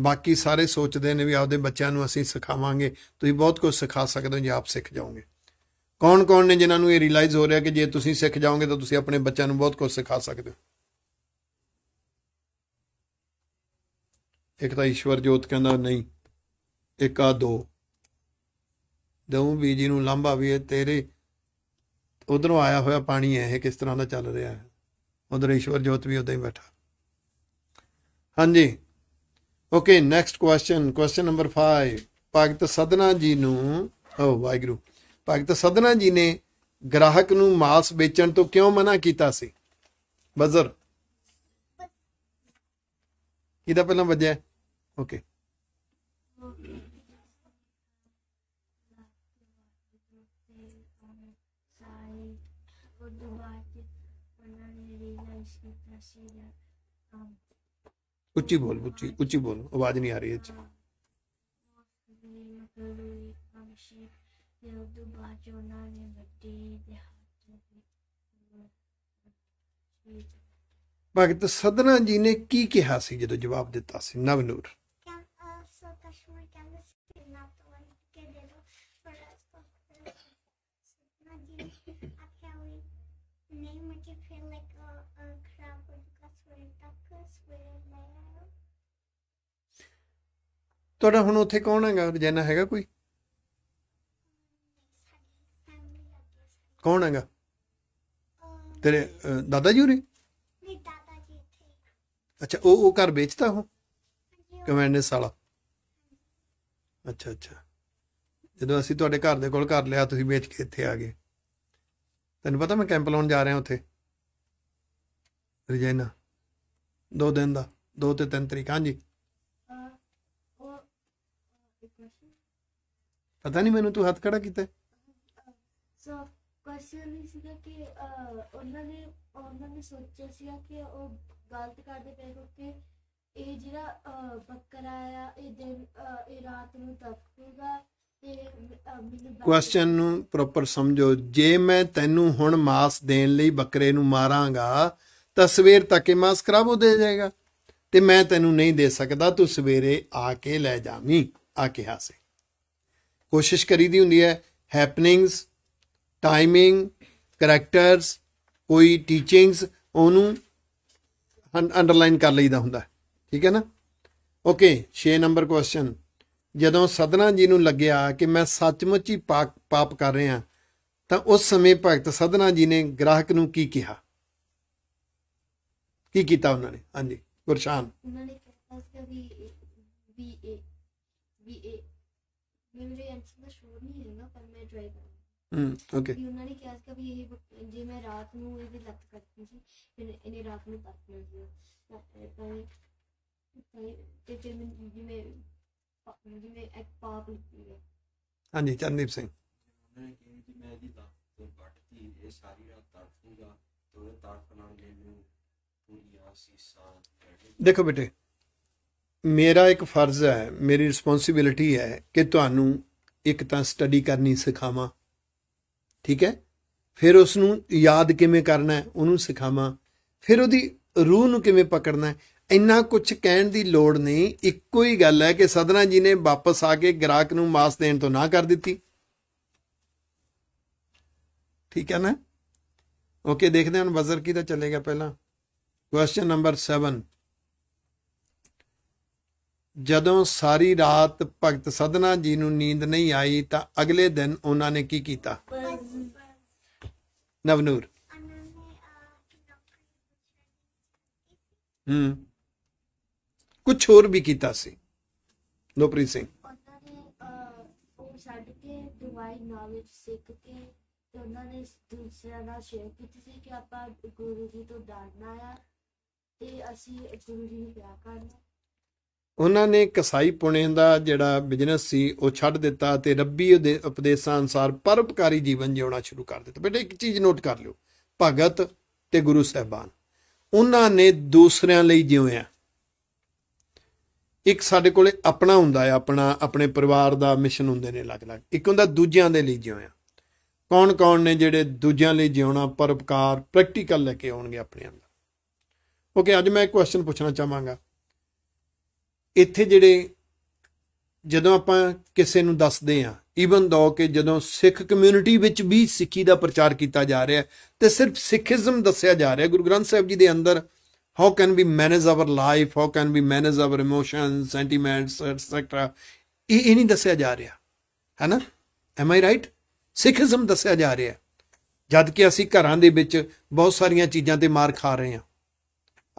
ਬਾਕੀ ਸਾਰੇ ਸੋਚਦੇ ਨੇ ਵੀ ਆਪਦੇ ਬੱਚਿਆਂ ਨੂੰ ਅਸੀਂ ਸਿਖਾਵਾਂਗੇ ਤੁਸੀਂ ਬਹੁਤ ਕੁਝ ਸਿਖਾ ਸਕਦੇ ਹੋ ਜੇ ਆਪ ਸਿੱਖ ਜਾਓਗੇ ਕੌਣ-ਕੌਣ ਨੇ ਜਿਨ੍ਹਾਂ ਨੂੰ ਇਹ ਰਿਅਲਾਈਜ਼ ਹੋ ਰਿਹਾ ਕਿ ਜੇ ਤੁਸੀਂ ਸਿੱਖ ਜਾਓਗੇ ਤਾਂ ਤੁਸੀਂ ਆਪਣੇ ਬੱਚਿਆਂ ਨੂੰ ਬਹੁਤ ਕੁਝ ਸਿਖਾ ਸਕਦੇ ਹੋ ਇੱਕ ਤਾਂ ਈਸ਼ਵਰ ਜੋਤ ਕਹਿੰਦਾ ਨਹੀਂ ਇੱਕ ਆ ਦੋ ਦਊਂ ਬੀਜੀ ਨੂੰ ਲਾਂਭਾ ਵੀ ਤੇਰੇ ਉਧਰੋਂ ਆਇਆ ਹੋਇਆ ਪਾਣੀ ਹੈ ਇਹ ਕਿਸ ਤਰ੍ਹਾਂ ਦਾ ਚੱਲ ਰਿਹਾ ਹੈ ਉਧਰ ਈਸ਼ਵਰ ਜੋਤ ਵੀ ਉਦਾਂ ਹੀ ਬੈਠਾ ਹਾਂਜੀ okay next question question number 5 Bhagat Sadhna ji ਨੂੰ ਓ ਵਾਹਿਗੁਰੂ ਭਗਤ ਸਦਨਾ ਜੀ ਨੇ ਗ੍ਰਾਹਕ ਨੂੰ ਮਾਸ ਵੇਚਣ ਤੋਂ ਕਿਉਂ ਮਨਾ ਕੀਤਾ ਸੀ ਬਜ਼ਰ ਇਹਦਾ ਪਹਿਲਾਂ ਵੱਜਿਆ Okay. ਉੱਚੀ ਬੋਲ ਉੱਚੀ ਉੱਚੀ ਬੋਲ ਆਵਾਜ਼ ਨਹੀਂ ਆ ਰਹੀ ਇੱਥੇ ਭਗਤ ਸਦਨਾ ਜੀ ਨੇ ਕੀ ਕਿਹਾ ਸੀ ਜਦੋਂ ਜਵਾਬ ਦਿੱਤਾ ਸੀ ਨਵਨੂਰ ਤੁਹਾਡਾ ਹੁਣ ਉੱਥੇ ਕੌਣ ਹੈਗਾ ਰਜੈਨਾ ਹੈਗਾ ਕੋਈ ਕੌਣ ਹੈਗਾ ਤੇਰੇ ਦਾਦਾ ਜੀ ਹੋਰੀ ਮੇਰੇ ਦਾਦਾ ਜੀ ਇੱਥੇ ਅੱਛਾ ਉਹ ਉਹ ਘਰ ਵੇਚਤਾ ਉਹ ਕਮੈਂਡਸ ਵਾਲਾ ਅੱਛਾ ਅੱਛਾ ਜਦੋਂ ਅਸੀਂ ਤੁਹਾਡੇ ਘਰ ਦੇ ਕੋਲ ਘਰ ਲਿਆ ਤੁਸੀਂ ਵੇਚ ਕੇ ਇੱਥੇ ਆ ਗਏ ਤੈਨੂੰ ਪਤਾ ਮੈਂ ਕੈਂਪ ਲਾਉਣ ਜਾ ਰਿਹਾ ਉੱਥੇ ਰਜੈਨਾ ਦੋ ਦਿਨ ਦਾ ਦੋ ਤੇ ਤਿੰਨ ਤਰੀਕ ਹਾਂਜੀ ਪਤਾ ਨਹੀਂ ਮੈਨੂੰ ਤੂੰ ਹੱਥ ਖੜਾ ਕੀਤਾ ਸੋ ਕੁਐਸਚਨ ਇਹ ਸੀਗਾ ਕਿ ਉਹਨਾਂ ਨੇ ਉਹਨਾਂ ਨੇ ਸੋਚਿਆ ਸੀਗਾ ਕਿ ਉਹ ਗਲਤ ਕਰਦੇ ਪਏ ਕਿ ਇਹ ਜਿਹੜਾ ਬੱਕਰਾ ਆ ਇਹ ਦਿਨ ਇਹ ਰਾਤ ਨੂੰ ਤੱਕੂਗਾ ਤੇ ਅਹ, ਕੁਐਸਚਨ ਨੂੰ ਪ੍ਰੋਪਰ ਸਮਝੋ ਜੇ ਮੈਂ ਤੈਨੂੰ ਹੁਣ ਮਾਸ ਦੇਣ ਲਈ ਬੱਕਰੇ ਨੂੰ ਮਾਰਾਂਗਾ ਤਾਂ ਸਵੇਰ ਤੱਕ ਇਹ ਮਾਸ ਖਰਾਬ ਹੋ ਦੇ ਜਾਏਗਾ ਤੇ ਮੈਂ ਤੈਨੂੰ ਨਹੀਂ ਦੇ ਸਕਦਾ ਤੂੰ ਸਵੇਰੇ ਆ ਕੇ ਲੈ ਜਾਵੀਂ ਆ ਕੇ ਹਾਸੇ ਕੋਸ਼ਿਸ਼ ਕਰੀਦੀ ਹੁੰਦੀ ਹੈ ਹੈਪਨਿੰਗਸ ਟਾਈਮਿੰਗ ਕੈਰੈਕਟਰਸ ਕੋਈ ਟੀਚਿੰਗਸ ਉਹਨੂੰ ਅੰਡਰਲਾਈਨ ਕਰ ਲਈਦਾ ਹੁੰਦਾ ਠੀਕ ਹੈ ਨਾ ਓਕੇ 6 ਨੰਬਰ ਕੁਐਸਚਨ ਜਦੋਂ ਸਦਨਾ ਜੀ ਨੂੰ ਲੱਗਿਆ ਕਿ ਮੈਂ ਸੱਚਮੁੱਚ ਹੀ ਪਾਪ ਕਰ ਰਿਹਾ ਤਾਂ ਉਸ ਸਮੇਂ ਭਗਤ ਸਦਨਾ ਜੀ ਨੇ ਗ੍ਰਾਹਕ ਨੂੰ ਕੀ ਕਿਹਾ ਕੀ ਕੀਤਾ ਉਹਨਾਂ ਨੇ ਹਾਂਜੀ ਗੁਰਸ਼ਾਨ ਉਹਨਾਂ ਨੇ ਕਿਹਾ ਸੀ ਵੀ ਵੀ ਵੀ में मुझे एंसर का शोर नहीं है ना पर मैं ड्राई ਹੂੰ ਓਕੇ ਵੀ ਉਹਨਾਂ ਨੇ ਕਿਹਾ ਸੀ ਵੀ ਇਹ ਬੁ- ਜੇ ਮੈਂ ਰਾਤ ਨੂੰ ਇਹਦੀ ਲੱਤ ਕੱਟਣੀ ਸੀ ਫਿਰ ਇਹਨੇ ਰਾਤ ਨੂੰ ਕੱਟ ਲੈਣੀ ਸੀ ਤਾਂ ਤਾਂ ਇਹ- ਤਾਂ ਇਹ- ਤੇ ਫਿਰ ਮੈਂ ਜਿਵੇਂ ਪਾ- ਜਿਵੇਂ ਇੱਕ ਪਾਪ ਲਿਖੀ ਹੈ ਹਾਂਜੀ ਚਰਨਦੀਪ ਸਿੰਘ ਉਹਨਾਂ ਨੇ ਕਿਹਾ ਕਿ ਮੈਂ ਇਹਦੀ ਲੱਤ ਤੋਂ ਵੱਟਤੀ ਇਹ ਸਾਰੀ ਰਾਤ ਤੜਫੂਗਾ ਤੇ ਉਹ ਤੜਫ ਨਾਲ ਮੈਨੂੰ ਪੂਰੀ ਆਸੀਸਾਂ ਦੇਖੋ ਬੇਟੇ ਮੇਰਾ ਇੱਕ ਫਰਜ਼ ਹੈ ਮੇਰੀ ਰਿਸਪੌਂਸਿਬਿਲਟੀ ਹੈ ਕਿ ਤੁਹਾਨੂੰ ਇੱਕ ਤਾਂ ਸਟੱਡੀ ਕਰਨੀ ਸਿਖਾਵਾਂ ਠੀਕ ਹੈ ਫਿਰ ਉਸ ਨੂੰ ਯਾਦ ਕਿਵੇਂ ਕਰਨਾ ਹੈ ਉਹਨੂੰ ਸਿਖਾਵਾਂ ਫਿਰ ਉਹਦੀ ਰੂਹ ਨੂੰ ਕਿਵੇਂ ਪਕੜਨਾ ਹੈ ਇੰਨਾ ਕੁਝ ਕਹਿਣ ਦੀ ਲੋੜ ਨਹੀਂ ਇੱਕੋ ਹੀ ਗੱਲ ਹੈ ਕਿ ਸਦਨਾ ਜੀ ਨੇ ਵਾਪਸ ਆ ਕੇ ਗ੍ਰਾਹਕ ਨੂੰ ਮਾਸ ਦੇਣ ਤੋਂ ਨਾ ਕਰ ਦਿੱਤੀ ਠੀਕ ਹੈ ਨਾ ਓਕੇ ਦੇਖਦੇ ਹਾਂ ਬਜ਼ਰ ਕੀ ਦਾ ਚੱਲੇਗਾ ਪਹਿਲਾਂ ਕੁਐਸਚਨ ਨੰਬਰ 7 ਜਦੋਂ ਸਾਰੀ ਰਾਤ ਭਗਤ ਸਦਨਾ ਜੀ ਨੂੰ ਨੀਂਦ ਨਹੀਂ ਆਈ ਤਾਂ ਅਗਲੇ ਦਿਨ ਉਹਨਾਂ ਨੇ ਕੀ ਕੀਤਾ ਨਵਨੂਰ ਹੂੰ ਕੁਝ ਹੋਰ ਵੀ ਕੀਤਾ ਸੀ ਨੋਪਰੀ ਸਿੰਘ ਛੱਡ ਕੇ ਡਿਵਾਈਨ ਨੌਲੇਜ ਸਿੱਖ ਕੇ ਤੇ ਉਹਨਾਂ ਨੇ ਦੂਸਰਿਆਂ ਦਾ ਸ਼ੇਅਰ ਕੀਤੀ ਸੀ ਕਿ ਆਪਾਂ ਗੁਰੂ ਜੀ ਤੋਂ ਡਰਨਾ ਆ ਤੇ ਅਸੀਂ ਗੁਰੂ ਜੀ ਨੂੰ ਪਿਆਰ ਕਰਨਾ ਉਹਨਾਂ ਨੇ ਕਸਾਈ ਪੁਣੇ ਦਾ ਜਿਹੜਾ ਬਿਜ਼ਨਸ ਸੀ ਉਹ ਛੱਡ ਦਿੱਤਾ ਤੇ ਰੱਬੀ ਦੇ ਉਪਦੇਸ਼ਾਂ ਅਨਸਾਰ ਪਰਉਪਕਾਰੀ ਜੀਵਨ ਜਿਉਣਾ ਸ਼ੁਰੂ ਕਰ ਦਿੱਤਾ ਬੇਟੇ ਇੱਕ ਚੀਜ਼ ਨੋਟ ਕਰ ਲਿਓ ਭਗਤ ਤੇ ਗੁਰੂ ਸਾਹਿਬਾਨ ਉਹਨਾਂ ਨੇ ਦੂਸਰਿਆਂ ਲਈ ਜਿਉਂਿਆ ਇੱਕ ਸਾਡੇ ਕੋਲੇ ਆਪਣਾ ਹੁੰਦਾ ਹੈ ਆਪਣਾ ਆਪਣੇ ਪਰਿਵਾਰ ਦਾ ਮਿਸ਼ਨ ਹੁੰਦੇ ਨੇ ਅਲੱਗ-ਅਲੱਗ ਇੱਕ ਹੁੰਦਾ ਦੂਜਿਆਂ ਦੇ ਲਈ ਜਿਉਣਾ ਕੌਣ-ਕੌਣ ਨੇ ਜਿਹੜੇ ਦੂਜਿਆਂ ਲਈ ਜਿਉਣਾ ਪਰਉਪਕਾਰ ਪ੍ਰੈਕਟੀਕਲ ਲੈ ਕੇ ਆਉਣਗੇ ਆਪਣੇ ਅੰਦਰ ਓਕੇ ਅੱਜ ਮੈਂ ਇੱਕ ਕੁਐਸਚਨ ਪੁੱਛਣਾ ਚਾਹਾਂਗਾ ਇੱਥੇ ਜਿਹੜੇ ਜਦੋਂ ਆਪਾਂ ਕਿਸੇ ਨੂੰ ਦੱਸਦੇ ਆ ਈਵਨ ਦੋ ਕਿ ਜਦੋਂ ਸਿੱਖ ਕਮਿਊਨਿਟੀ ਵਿੱਚ ਵੀ ਸਿੱਖੀ ਦਾ ਪ੍ਰਚਾਰ ਕੀਤਾ ਜਾ ਰਿਹਾ ਤੇ ਸਿਰਫ ਸਿੱਖੀਜ਼ਮ ਦੱਸਿਆ ਜਾ ਰਿਹਾ ਗੁਰੂ ਗ੍ਰੰਥ ਸਾਹਿਬ ਜੀ ਦੇ ਅੰਦਰ how can we manage our life how can we manage our emotions sentiments etcetera ਇਹ ਇਹ ਨਹੀਂ ਦੱਸਿਆ ਜਾ ਰਿਹਾ ਹੈਨਾ ਐਮ ਆਈ ਰਾਈਟ ਸਿੱਖੀਜ਼ਮ ਦੱਸਿਆ ਜਾ ਰਿਹਾ ਜਦ ਕਿ ਅਸੀਂ ਘਰਾਂ ਦੇ ਵਿੱਚ ਬਹੁਤ ਸਾਰੀਆਂ ਚੀਜ਼ਾਂ ਤੇ ਮਾਰ ਖਾ ਰਹੇ ਹਾਂ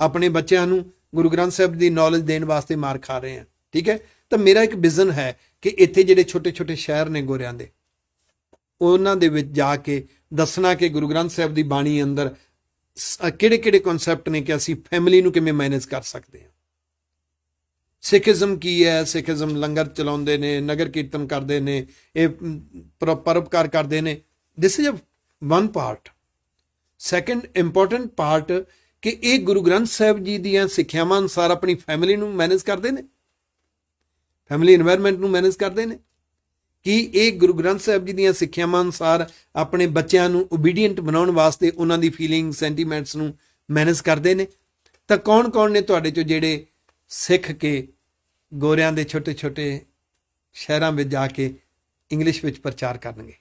ਆਪਣੇ ਬੱਚਿਆਂ ਨੂੰ ਗੁਰੂ ਗ੍ਰੰਥ ਸਾਹਿਬ ਦੀ ਨੌਲੇਜ ਦੇਣ ਵਾਸਤੇ ਮਾਰ ਖਾ ਰਹੇ ਆ ਠੀਕ ਹੈ ਤਾਂ ਮੇਰਾ ਇੱਕ ਵਿਜ਼ਨ ਹੈ ਕਿ ਇੱਥੇ ਜਿਹੜੇ ਛੋਟੇ-ਛੋਟੇ ਸ਼ਹਿਰ ਨੇ ਗੋਰਿਆਂ ਦੇ ਉਹਨਾਂ ਦੇ ਵਿੱਚ ਜਾ ਕੇ ਦੱਸਣਾ ਕਿ ਗੁਰੂ ਗ੍ਰੰਥ ਸਾਹਿਬ ਦੀ ਬਾਣੀ ਅੰਦਰ ਕਿਹੜੇ-ਕਿਹੜੇ ਕਨਸੈਪਟ ਨੇ ਕਿ ਅਸੀਂ ਫੈਮਿਲੀ ਨੂੰ ਕਿਵੇਂ ਮੈਨੇਜ ਕਰ ਸਕਦੇ ਹਾਂ ਸਿੱਖਿਜ਼ਮ ਕੀ ਹੈ ਸਿੱਖਿਜ਼ਮ ਲੰਗਰ ਚਲਾਉਂਦੇ ਨੇ ਨਗਰ ਕੀਰਤਨ ਕਰਦੇ ਨੇ ਇਹ ਪਰਪਕਾਰ ਕਰਦੇ ਨੇ this is a one part second important part ਕਿ ਇਹ ਗੁਰੂ ਗ੍ਰੰਥ ਸਾਹਿਬ ਜੀ ਦੀਆਂ ਸਿੱਖਿਆਵਾਂ ਅਨੁਸਾਰ ਆਪਣੀ ਫੈਮਿਲੀ ਨੂੰ ਮੈਨੇਜ ਕਰਦੇ ਨੇ ਫੈਮਿਲੀ এনवायरमेंट ਨੂੰ ਮੈਨੇਜ ਕਰਦੇ ਨੇ ਕਿ ਇਹ ਗੁਰੂ ਗ੍ਰੰਥ ਸਾਹਿਬ ਜੀ ਦੀਆਂ ਸਿੱਖਿਆਵਾਂ ਅਨੁਸਾਰ ਆਪਣੇ ਬੱਚਿਆਂ ਨੂੰ ਓਬੀਡੀਐਂਟ ਬਣਾਉਣ ਵਾਸਤੇ ਉਹਨਾਂ ਦੀ ਫੀਲਿੰਗ ਸੈਂਟੀਮੈਂਟਸ ਨੂੰ ਮੈਨੇਜ ਕਰਦੇ ਨੇ ਤਾਂ ਕੌਣ-ਕੌਣ ਨੇ ਤੁਹਾਡੇ ਚੋਂ ਜਿਹੜੇ ਸਿੱਖ ਕੇ ਗੋਰਿਆਂ ਦੇ ਛੋਟੇ-ਛੋਟੇ ਸ਼ਹਿਰਾਂ ਵਿੱਚ ਜਾ ਕੇ ਇੰਗਲਿਸ਼ ਵਿੱਚ ਪ੍ਰਚਾਰ ਕਰਨਗੇ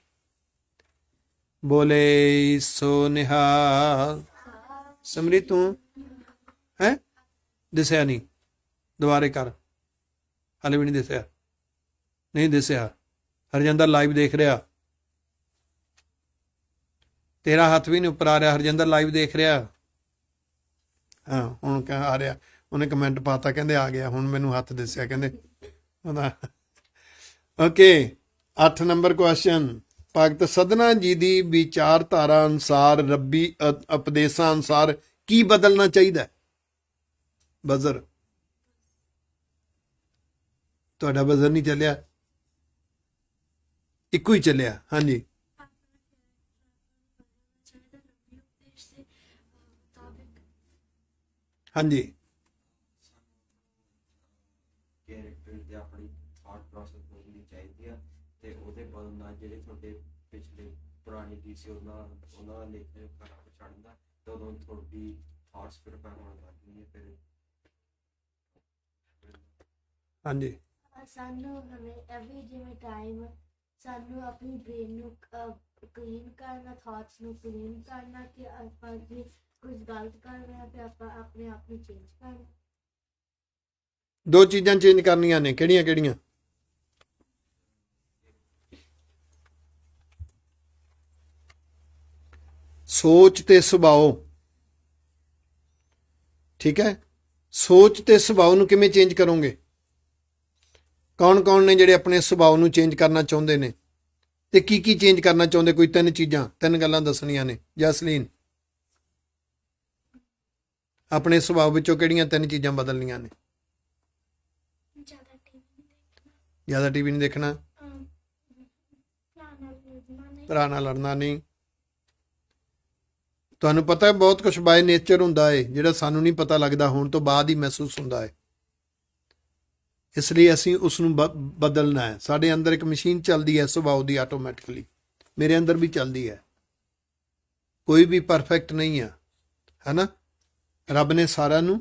ਬੋਲੇ ਸੋ ਨਿਹਾਲ ਸਮਰੀ ਤੂੰ ਹੈ ਦਿਸਿਆ ਨਹੀਂ ਦੁਬਾਰੇ ਕਰ ਹਲੇ ਵੀ ਨਹੀਂ ਦਿਸਿਆ ਨਹੀਂ ਦਿਸਿਆ ਹਰਜਿੰਦਰ ਲਾਈਵ ਦੇਖ ਰਿਹਾ ਤੇਰਾ ਹੱਥ ਵੀ ਨਹੀਂ ਉੱਪਰ ਆ ਰਿਹਾ ਹਰਜਿੰਦਰ ਲਾਈਵ ਦੇਖ ਰਿਹਾ ਹਾਂ ਹੁਣ ਕਹ ਆ ਰਿਹਾ ਉਹਨੇ ਕਮੈਂਟ ਪਾਤਾ ਕਹਿੰਦੇ ਆ ਗਿਆ ਹੁਣ ਮੈਨੂੰ ਹੱਥ ਦਿਸਿਆ ਕਹਿੰਦੇ ਉਹਦਾ okay 8 number question Bhagat Sadhna ji ਦੀ ਵਿਚਾਰਧਾਰਾ ਅਨਸਾਰ ਰੱਬੀ ਉਪਦੇਸ਼ਾਂ ਅਨਸਾਰ ਕੀ ਬਦਲਣਾ ਚਾਹੀਦਾ ਬਜ਼ਰ ਤੁਹਾਡਾ ਬਜ਼ਰ ਨਹੀਂ ਚੱਲਿਆ ਇੱਕੋ ਹੀ ਚੱਲਿਆ ਹਾਂਜੀ ਹਾਂਜੀ ਨਾਲ ਜਿਹੜੇ ਤੁਹਾਡੇ ਪਿਛਲੇ ਪੁਰਾਣੇ ਡੀਸੀ ਸੀ ਉਹਨਾਂ ਉਹਨਾਂ ਦਾ ਲੇਖ ਕਰਾ ਪਛਾਣਦਾ ਤੇ ਉਹਨਾਂ ਤੁਹਾਡੀ ਥਾਟਸ ਫਿਰ ਪੈਰ ਹੋਣ ਲੱਗ ਗਈ ਹੈ ਫਿਰ ਹਾਂਜੀ ਸਾਨੂੰ ਹਮੇ ਐਵਰੀ ਜਿਵੇਂ ਟਾਈਮ ਸਾਨੂੰ ਆਪਣੀ ਬ੍ਰੇਨ ਨੂੰ ਕਲੀਨ ਕਰਨਾ ਥਾਟਸ ਨੂੰ ਕਲੀਨ ਕਰਨਾ ਕਿ ਆਪਾਂ ਜੇ ਕੁਝ ਗਲਤ ਕਰ ਰਹੇ ਆ ਤੇ ਆਪਾਂ ਆਪਣੇ ਆਪ ਨੂੰ ਚੇਂਜ ਕਰਨਾ ਦੋ ਚੀਜ਼ਾਂ ਚੇਂਜ ਕਰਨੀਆਂ ਨੇ ਕਿਹੜੀਆਂ ਕਿਹੜੀਆਂ ਸੋਚ ਤੇ ਸੁਭਾਅ ਠੀਕ ਹੈ ਸੋਚ ਤੇ ਸੁਭਾਅ ਨੂੰ ਕਿਵੇਂ ਚੇਂਜ ਕਰੋਗੇ ਕੌਣ-ਕੌਣ ਨੇ ਜਿਹੜੇ ਆਪਣੇ ਸੁਭਾਅ ਨੂੰ ਚੇਂਜ ਕਰਨਾ ਚਾਹੁੰਦੇ ਨੇ ਤੇ ਕੀ ਕੀ ਚੇਂਜ ਕਰਨਾ ਚਾਹੁੰਦੇ ਕੋਈ ਤਿੰਨ ਚੀਜ਼ਾਂ ਤਿੰਨ ਗੱਲਾਂ ਦੱਸਣੀਆਂ ਨੇ ਜਸਲੀਨ ਆਪਣੇ ਸੁਭਾਅ ਵਿੱਚੋਂ ਕਿਹੜੀਆਂ ਤਿੰਨ ਚੀਜ਼ਾਂ ਬਦਲਣੀਆਂ ਨੇ ਜ਼ਿਆਦਾ ਟੀਵੀ ਨਹੀਂ ਦੇਖਣਾ ਭਰਾ ਲੜਨਾ ਨਹੀਂ ਤੁਹਾਨੂੰ ਪਤਾ ਹੈ ਬਹੁਤ ਕੁਝ ਬਾਏ ਨੇਚਰ ਹੁੰਦਾ ਹੈ ਜਿਹੜਾ ਸਾਨੂੰ ਨਹੀਂ ਪਤਾ ਲੱਗਦਾ ਹੋਣ ਤੋਂ ਬਾਅਦ ਹੀ ਮਹਿਸੂਸ ਹੁੰਦਾ ਹੈ ਇਸ ਲਈ ਅਸੀਂ ਉਸ ਨੂੰ ਬਦਲਣਾ ਹੈ ਸਾਡੇ ਅੰਦਰ ਇੱਕ ਮਸ਼ੀਨ ਚੱਲਦੀ ਹੈ ਸੁਭਾਅ ਦੀ ਆਟੋਮੈਟਿਕਲੀ ਮੇਰੇ ਅੰਦਰ ਵੀ ਚੱਲਦੀ ਹੈ ਕੋਈ ਵੀ ਪਰਫੈਕਟ ਨਹੀਂ ਹੈ ਹੈਨਾ ਰੱਬ ਨੇ ਸਾਰਿਆਂ ਨੂੰ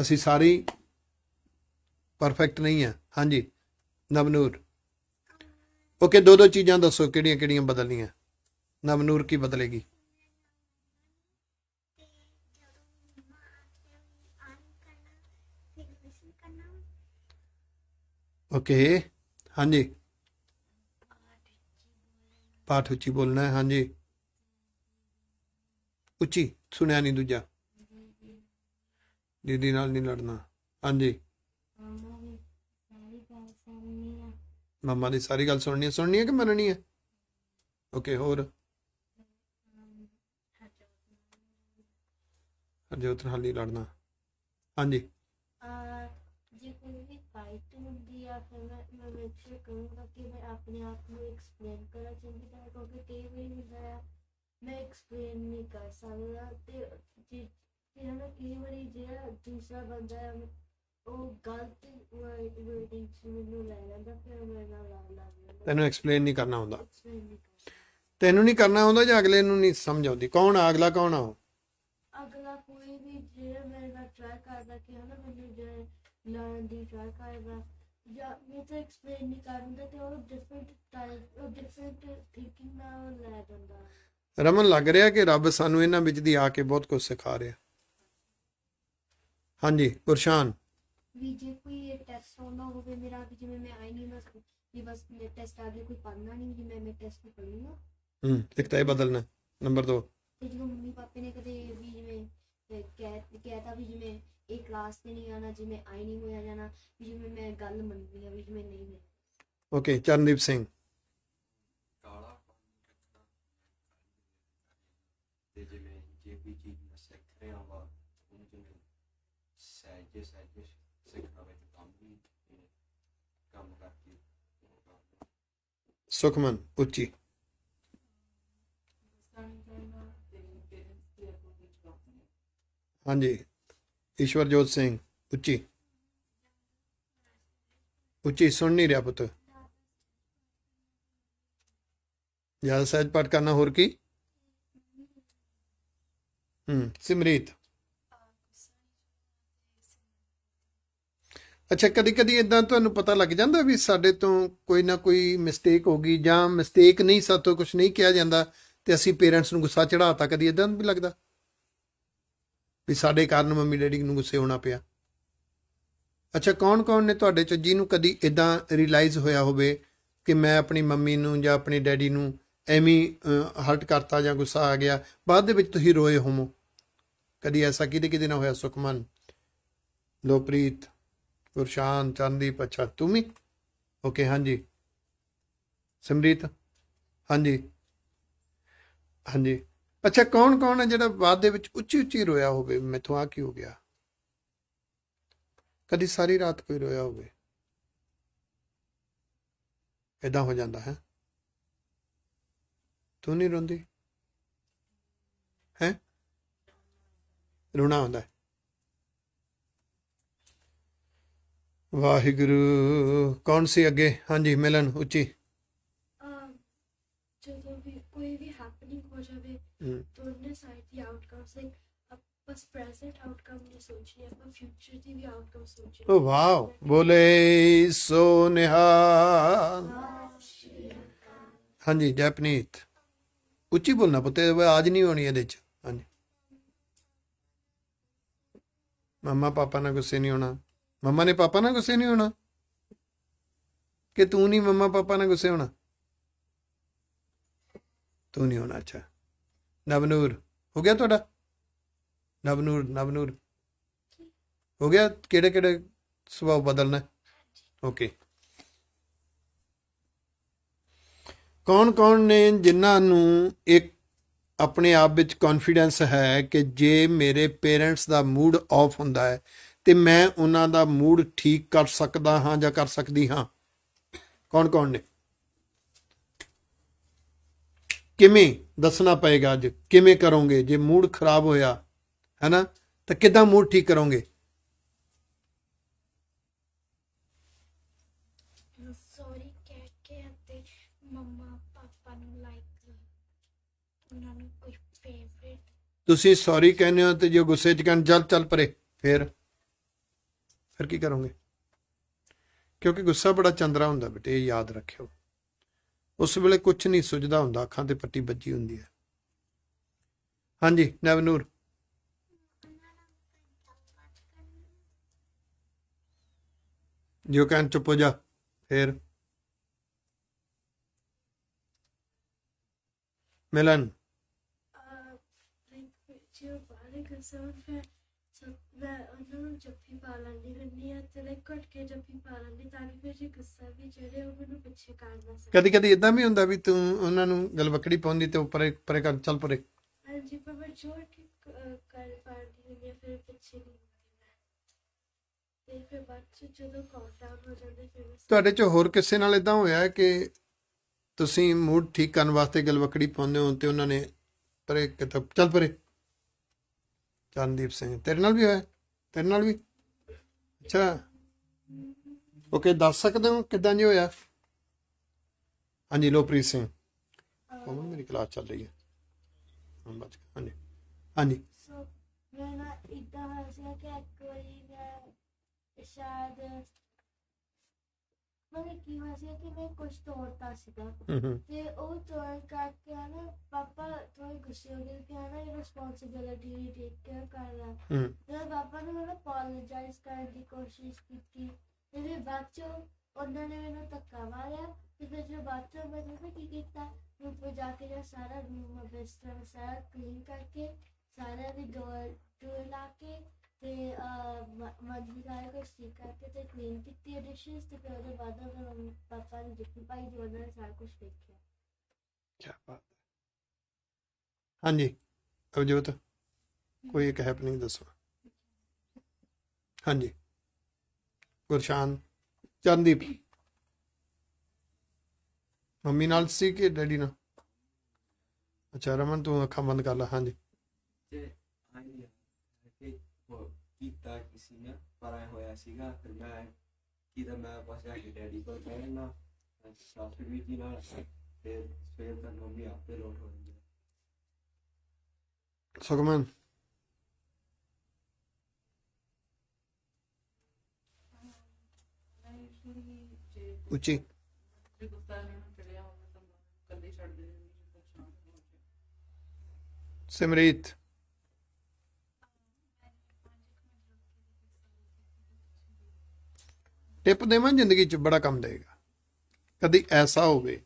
ਅਸੀਂ ਸਾਰੇ ਪਰਫੈਕਟ ਨਹੀਂ ਹੈ ਹਾਂਜੀ ਨਵਨੂਰ ਓਕੇ ਦੋ ਦੋ ਚੀਜ਼ਾਂ ਦੱਸੋ ਕਿਹੜੀਆਂ ਕਿਹੜੀਆਂ ਬਦਲਣੀਆਂ ਨਵਨੂਰ ਕੀ ਬਦਲੇਗੀ ਓਕੇ ਹਾਂਜੀ ਪਾਠ ਉੱਚੀ ਬੋਲਣਾ ਹੈ ਹਾਂਜੀ ਉੱਚੀ ਸੁਣਿਆ ਨਹੀਂ ਦੂਜਾ ਦੀਦੀ ਨਾਲ ਨਹੀਂ ਲੜਨਾ ਹਾਂਜੀ ਮੰਮਾ ਦੀ ਸਾਰੀ ਗੱਲ ਸੁਣਨੀ ਹੈ ਸੁਣਨੀ ਹੈ ਕਿ ਮੰਨਣੀ ਹੈ ਓਕੇ ਹੋਰ ਹਰਜੋਤ ਉਤਰ ਹਾਲੀ ਲੜਨਾ ਹਾਂਜੀ ਜੇ ਕੋਈ ਵੀ ਫਾਈਟ ਹੁੰਦੀ ਆ ਫਿਰ ਮੈਂ ਮੈਂ ਮੇਕ ਕਰੂੰਗਾ ਕਿ ਮੈਂ ਆਪਣੇ ਆਪ ਨੂੰ ਐਕਸਪਲੇਨ ਕਰਾਂ ਚੰਗੀ ਤਰ੍ਹਾਂ ਕਿਉਂਕਿ ਕਈ ਵਾਰ ਹੁੰਦਾ ਆ ਮੈਂ ਐਕਸਪਲੇਨ ਨਹੀਂ ਕਰ ਸਕਦਾ ਤੇ ਜੇ ਫਿਰ ਮੈਂ ਕਈ ਵਾਰੀ ਜਿਹੜਾ ਦੂਸਰਾ ਬੰਦਾ ਹੈ ਉਹ ਗਲਤ ਵਰਡਿੰਗ ਮੈਨੂੰ ਲੈ ਜਾਂਦਾ ਫਿਰ ਮੈਂ ਨਾਲ ਲਾ ਲੱਗਦਾ ਤੈਨੂੰ ਐਕਸਪਲੇਨ ਨਹੀਂ ਕਰਨਾ ਹੁੰਦਾ ਤੈਨੂੰ ਨਹੀਂ ਕਰਨਾ ਹੁੰਦਾ ਜਾਂ ਅਗਲੇ ਨੂੰ ਨਹੀਂ ਸਮਝ ਆਉਂਦੀ ਕੌਣ ਆ ਅਗਲਾ ਕੌਣ ਆ ਅਗਲਾ ਕੋਈ ਵੀ ਜੇ ਮੈਂ ਨਾਲ ਟਰਾਈ ਕਰਦਾ ਕਿ ਹਨਾ ਮੈਨੂੰ ਜੇ ਲੈਣ ਦੀ ਟਰਾਈ ਕਰੇਗਾ ਜਾਂ ਮੈਂ ਤਾਂ ਐਕਸਪਲੇਨ ਨਹੀਂ ਕਰੂੰਗਾ ਤੇ ਉਹ ਡਿਫਰੈਂਟ ਟਾਈਪ ਉਹ ਡਿਫਰੈਂਟ ਥਿੰਕਿੰਗ ਨਾਲ ਲੈ ਜਾਂਦਾ ਰਮਨ ਲੱਗ ਰਿਹਾ ਕਿ ਰੱਬ ਸਾਨੂੰ ਇਹਨਾਂ ਵਿੱਚ ਦੀ ਆ ਕੇ ਬਹੁਤ ਕੁਝ ਸਿਖਾ ਰਿਹਾ ਹਾਂਜੀ ਗੁਰਸ਼ਾਨ ਵੀ ਜੇ ਕੋਈ ਟੈਸਟ ਹੋਣਾ ਹੋਵੇ ਮੇਰਾ ਕਿ ਜਿਵੇਂ ਮੈਂ ਆਈ ਨਹੀਂ ਨਾ ਵੀ ਬਸ ਮੇਰੇ ਟੈਸਟ ਆ ਗਿਆ ਕੋਈ ਪੜਨਾ ਨਹੀਂ ਜੀ ਮੈਂ ਮੇਰੇ ਟੈਸਟ ਨੂੰ ਪੜੂੰਗਾ ਹੂੰ ਇੱਕ ਤਾਂ ਇਹ ਬਦਲਣਾ ਨੰਬਰ 2 ਤੇ ਜਦੋਂ ਮੰਮੀ ਪਾਪੇ ਨੇ ਕਦੇ ਵੀ ਜਿਵੇਂ ਕਹਿ ਕਹਿਤਾ ਵੀ ਜਿਵੇਂ ਇਹ ਕਲਾਸ ਤੇ ਨਹੀਂ ਆਣਾ ਜਿਵੇਂ ਆਈ ਨਹੀਂ ਹੋਇਆ ਜਾਣਾ ਵੀ ਜਿਵੇਂ ਮੈਂ ਗੱਲ ਮੰਨਦੀ ਆ ਵੀ ਜਿਵੇਂ ਨਹੀਂ ਨਹੀਂ ਓਕੇ ਚਰਨਦੀਪ ਸਿੰਘ ਕਾਲਾ ਤੇ ਜਿਵੇਂ ਜੇ ਵੀ ਚੀਜ਼ ਮੈਂ ਸਿੱਖ ਰਿਹਾ ਵਾ ਉਹਨੂੰ ਜਿਵੇਂ ਸਹਿਜੇ ਸਹਿਜੇ ਸਿੱਖਣਾ ਵਿੱਚ ਕੰਮ ਵੀ ਕੰਮ ਕਰਕੇ ਸੁਖਮਨ ਉੱਚੀ ਹਾਂਜੀ ਈਸ਼ਵਰਜੋਤ ਸਿੰਘ ਉੱਚੀ ਉੱਚੀ ਸੁਣ ਨਹੀਂ ਰਿਹਾ ਪੁੱਤ ਜਿਆਦਾ ਸਹਿਜ ਪਾਠ ਕਰਨਾ ਹੋਰ ਕੀ ਹੂੰ ਸਿਮਰਿਤ ਅੱਛਾ ਕਦੀ ਕਦੀ ਇਦਾਂ ਤੁਹਾਨੂੰ ਪਤਾ ਲੱਗ ਜਾਂਦਾ ਵੀ ਸਾਡੇ ਤੋਂ ਕੋਈ ਨਾ ਕੋਈ ਮਿਸਟੇਕ ਹੋ ਗਈ ਜਾਂ ਮਿਸਟੇਕ ਨਹੀਂ ਸਾਤੋਂ ਕੁਝ ਨਹੀਂ ਕਿਹਾ ਜਾਂਦਾ ਤੇ ਅਸੀਂ ਪੇਰੈਂਟਸ ਨੂੰ ਗੁੱਸਾ ਚੜਾਤਾ ਕਦੀ ਇਦਾਂ ਵੀ ਲੱਗਦਾ ਵੀ ਸਾਡੇ ਕਾਰਨ ਮੰਮੀ ਡੈਡੀ ਨੂੰ ਗੁੱਸੇ ਹੋਣਾ ਪਿਆ ਅੱਛਾ ਕੌਣ-ਕੌਣ ਨੇ ਤੁਹਾਡੇ ਚ ਜਿਹਨੂੰ ਕਦੀ ਇਦਾਂ ਰਿਅਲਾਈਜ਼ ਹੋਇਆ ਹੋਵੇ ਕਿ ਮੈਂ ਆਪਣੀ ਮੰਮੀ ਨੂੰ ਜਾਂ ਆਪਣੇ ਡੈਡੀ ਨੂੰ ਐਵੇਂ ਹਰਟ ਕਰਤਾ ਜਾਂ ਗੁੱਸਾ ਆ ਗਿਆ ਬਾਅਦ ਦੇ ਵਿੱਚ ਤੁਸੀਂ ਰੋਏ ਹੋਵੋ ਕਦੀ ਐਸਾ ਕਿਤੇ ਕਿਤੇ ਨਾ ਹੋਇਆ ਸੁਖਮਨ ਲੋਪ੍ਰੀਤ ਗੁਰਸ਼ਾਨ ਚੰਦੀਪ ਅੱਛਾ ਤੂੰ ਵੀ ਓਕੇ ਹਾਂਜੀ ਸਿਮਰਿਤ ਹਾਂਜੀ ਹਾਂਜੀ ਅੱਛਾ ਕੌਣ ਕੌਣ ਹੈ ਜਿਹੜਾ ਬਾਅਦ ਦੇ ਵਿੱਚ ਉੱਚੀ ਉੱਚੀ ਰੋਇਆ ਹੋਵੇ ਮੈਥੋਂ ਆ ਕੀ ਹੋ ਗਿਆ ਕਦੀ ਸਾਰੀ ਰਾਤ ਕੋਈ ਰੋਇਆ ਹੋਵੇ ਐਦਾਂ ਹੋ ਜਾਂਦਾ ਹੈ ਤੂੰ ਨਹੀਂ ਰੋਂਦੀ ਹੈ ਰੋਣਾ ਹੁੰਦਾ ਹੈ ਵਾਹਿਗੁਰੂ ਕੌਣ ਸੀ ਅੱਗੇ ਹਾਂਜੀ ਮਿਲਨ ਉੱਚੀ ਤਾਂ ਉਹਨੇ ਸਾਈਡ ਦੀ ਆਊਟਕਮਸ ਲਾਈਕ ਬਸ ਪ੍ਰੈਜ਼ੈਂਟ ਆਊਟਕਮ ਨਹੀਂ ਸੋਚਣੀ ਆਪਾਂ ਫਿਊਚਰ ਦੀ ਵੀ ਆਊਟਕਮ ਸੋਚੀ ਓ ਵਾਓ ਬੋਲੇ ਸੋ ਨਿਹਾਲ ਹਾਂਜੀ ਜੈਪਨੀਤ ਉੱਚੀ ਬੋਲਣਾ ਪੁੱਤੇ ਆਵਾਜ਼ ਨਹੀਂ ਹੋਣੀ ਇਹਦੇ ਚ ਹਾਂਜੀ ਮੰਮਾ ਪਾਪਾ ਨਾਲ ਗੁੱਸੇ ਨਹੀਂ ਹੋਣਾ ਮੰਮਾ ਨੇ ਪਾਪਾ ਨਾਲ ਗੁੱਸੇ ਨਹੀਂ ਹੋਣਾ ਕਿ ਤੂੰ ਨਹੀਂ ਮੰਮਾ ਪਾਪਾ ਨਾਲ ਗੁੱਸੇ ਹੋਣਾ ਤੂੰ ਨਹੀਂ ਹੋਣਾ ਅੱਛਾ ਨਵਨੂਰ ਹੋ ਗਿਆ ਤੁਹਾਡਾ ਨਵਨੂਰ ਨਵਨੂਰ ਹੋ ਗਿਆ ਕਿਹੜੇ ਕਿਹੜੇ ਸੁਭਾਅ ਬਦਲਣਾ ਓਕੇ ਕੌਣ ਕੌਣ ਨੇ ਜਿਨ੍ਹਾਂ ਨੂੰ ਇੱਕ ਆਪਣੇ ਆਪ ਵਿੱਚ ਕੌਨਫੀਡੈਂਸ ਹੈ ਕਿ ਜੇ ਮੇਰੇ ਪੇਰੈਂਟਸ ਦਾ ਮੂਡ ਆਫ ਹੁੰਦਾ ਹੈ ਤੇ ਮੈਂ ਉਹਨਾਂ ਦਾ ਮੂਡ ਠੀਕ ਕਰ ਸਕਦਾ ਹਾਂ ਜਾਂ ਕਰ ਸਕਦੀ ਹਾਂ ਕੌਣ ਕੌਣ ਨੇ ਕਿਵੇਂ ਦੱਸਣਾ ਪਏਗਾ ਅੱਜ ਕਿਵੇਂ ਕਰੋਗੇ ਜੇ ਮੂਡ ਖਰਾਬ ਹੋਇਆ ਹੈਨਾ ਤਾਂ ਕਿਦਾਂ ਮੂਡ ਠੀਕ ਕਰੋਗੇ ਸੌਰੀ ਕੇ ਪਾਪਾ ਨੂੰ ਲਾਈਕ ਉਹਨਾਂ ਨੂੰ ਕੋਈ ਤੁਸੀਂ ਸੌਰੀ ਕਹਿੰਦੇ ਹੋ ਤੇ ਜੇ ਗੁੱਸੇ ਚ ਕਹਿੰਦੇ ਚੱਲ ਚੱਲ ਪਰੇ ਫੇਰ ਫਿਰ ਕੀ ਕਰੋਗੇ ਕਿਉਂਕਿ ਗੁੱਸਾ ਬੜਾ ਚੰਦਰਾ ਹੁੰਦਾ ਬੇਟੇ ਯਾਦ ਰੱਖਿਓ ਉਸ ਵੇਲੇ ਕੁਝ ਨਹੀਂ ਸੁਝਦਾ ਹੁੰਦਾ ਅੱਖਾਂ ਤੇ ਪੱਟੀ ਬੱਜੀ ਹੁੰਦੀ ਹੈ ਹਾਂਜੀ ਨਵਨੂਰ ਜੋ ਕਹਿਣ ਚੁੱਪ ਜਾ ਫਿਰ ਮਿਲਨ I think we do, but I ਮੈਂ ਉਹਨਾਂ ਨੂੰ ਜੱਫੀ ਪਾ ਲੈਂਦੀ ਹੁੰਦੀ ਆ ਤੇ ਲਾਈਕ ਘਟ ਕੇ ਜੱਫੀ ਪਾ ਲੈਂਦੀ ਤਾਂ ਕਿ ਫਿਰ ਜੇ ਗੁੱਸਾ ਵੀ ਜਿਹੜੇ ਉਹ ਮੈਨੂੰ ਪਿੱਛੇ ਕਰ ਨਾ ਸਕਣ ਕਦੀ ਕਦੀ ਇਦਾਂ ਵੀ ਹੁੰਦਾ ਵੀ ਤੂੰ ਉਹਨਾਂ ਨੂੰ ਬੱਕੜੀ ਪਾਉਂਦੀ ਤੇ ਉੱਪਰ ਪਰੇ ਕਰ ਚੱਲ ਪਰੇ ਹਾਂਜੀ ਪਰ ਮੈਂ ਜ਼ੋਰ ਕੇ ਕਰ ਪਾਉਂਦੀ ਹੁੰਦੀ ਆ ਫਿਰ ਪਿੱਛੇ ਨਹੀਂ ਤੇ ਫਿਰ ਬਾਅਦ ਜਦੋਂ ਤੁਹਾਡੇ ਚ ਹੋਰ ਕਿਸੇ ਨਾਲ ਇਦਾਂ ਹੋਇਆ ਕਿ ਤੁਸੀਂ ਮੂਡ ਠੀਕ ਕਰਨ ਵਾਸਤੇ ਗਲਵਕੜੀ ਪਾਉਂਦੇ ਹੋ ਤੇ ਉਹਨਾਂ ਨੇ ਪਰੇ ਕਿਤਾਬ ਚੱਲ ਪਰੇ ਚਰਨਦੀਪ ਸਿੰਘ ਤੇਰੇ ਨਾਲ ਵੀ ਹੋਇਆ ਤੇਰੇ ਨਾਲ ਵੀ ਅੱਛਾ ਓਕੇ ਦੱਸ ਸਕਦੇ ਹੋ ਕਿਦਾਂ ਜੀ ਹੋਇਆ ਹਾਂਜੀ ਲੋਪ੍ਰੀਤ ਸਿੰਘ ਕੋਮਨ ਮੇਰੀ ਕਲਾਸ ਚੱਲ ਰਹੀ ਹੈ ਹਾਂਜੀ ਗਿਆ ਹਾਂਜੀ ਹਾਂਜੀ ਮੈਂ ਨਾ ਇਦਾਂ ਹੋਇਆ ਸੀ ਕਿ ਇੱਕ ਵਾਰੀ ਮੈਂ ਸ਼ਾਇਦ ਮਤਲਬ ਕੀ ਹੋਇਆ ਸੀ ਕਿ ਮੈਂ ਕੁਝ ਤੋੜਤਾ ਸੀਗਾ ਹੂੰ ਤੇ ਉਹ ਤੋੜ ਕਰਕੇ ਆ ਨਾ ਪਾਪਾ ਥੋੜੇ ਗੁੱਸੇ ਹੋ ਗਏ ਕਿ ਨਾ ਇਹ ਵੀ ਟੇਕ ਕੇਅਰ ਕਰਨਾ ਹੂੰ ਤੇ ਪਾਪਾ ਨੇ ਮੈਨੂੰ ਅਪੋਲੋਜਾਈਜ਼ ਕਰਨ ਦੀ ਕੋਸ਼ਿਸ਼ ਕੀਤੀ ਤੇ ਬਾਅਦ ਚੋਂ ਉਹਨਾਂ ਨੇ ਮੈਨੂੰ ਧੱਕਾ ਮਾਰਿਆ ਤੇ ਫਿਰ ਜੋ ਬਾਅਦ ਚੋਂ ਮੈਂ ਨਾ ਕੀ ਕੀਤਾ ਮੈਂ ਤੇ ਜਾ ਕੇ ਜਿਹੜਾ ਸਾਰਾ ਰੂਮ ਬਿਸਤਰਾ ਸਾਰਾ ਕਲੀਨ ਕਰਕੇ ਸਾਰਾ ਵੀ ਡੋਰ ਡੋਰ ਲਾ ਕੇ ਤੇ ਮਜਬੀ ਨਾਲ ਕੁਝ ਠੀਕ ਕਰਕੇ ਤੇ ਕਲੀਨ ਕੀਤੀ ਹੈ ਡਿਸ਼ਸ ਤੇ ਫਿਰ ਉਹਦੇ ਬਾਅਦ ਉਹਨਾਂ ਪਾਪਾ ਨੇ ਜਿੱਤੀ ਪਾਈ ਜੀ ਉਹਨਾਂ ਨੇ ਸਾਰਾ ਕੁਝ ਦੇਖਿਆ ਕੀ ਬਾਤ ਹਾਂਜੀ ਅਵਜੋਤ ਕੋਈ ਇੱਕ ਹੈਪਨਿੰਗ ਦੱਸੋ ਹਾਂਜੀ ਗੁਰਸ਼ਾਨ ਚੰਦੀਪ ਮੰਮੀ ਨਾਲ ਸੀ ਕਿ ਡੈਡੀ ਨਾਲ ਅਚਾਰਮਨ ਤੂੰ ਅੱਖਾਂ ਬੰਦ ਕਰ ਲੈ ਹਾਂਜੀ ਤੇ ਕੀਤਾ ਕਿਸੇ ਨੇ ਪਰਾਇ ਹੋਇਆ ਸੀਗਾ ਫਿਰ ਮੈਂ ਕਿਦਾ ਮੈਂ ਬਸ ਜਾ ਕੇ ਡੈਡੀ ਕੋਲ ਬੈਠਣਾ ਸਾਥ ਵੀ ਦੀ ਨਾਲ ਫਿਰ ਸਵੇਰ ਤੱਕ ਮੰਮੀ ਆਪੇ ਲੋਟ ਹੋ ਜਾਂਦੀ ਸੁਖਮਨ ਉੱਚੀ ਸਿਮਰੀਤ ਟਿਪ ਦੇਵਾਂ ਜ਼ਿੰਦਗੀ 'ਚ ਬੜਾ ਕੰਮ ਦੇਗਾ ਕਦੀ ਐਸਾ ਹੋਵੇ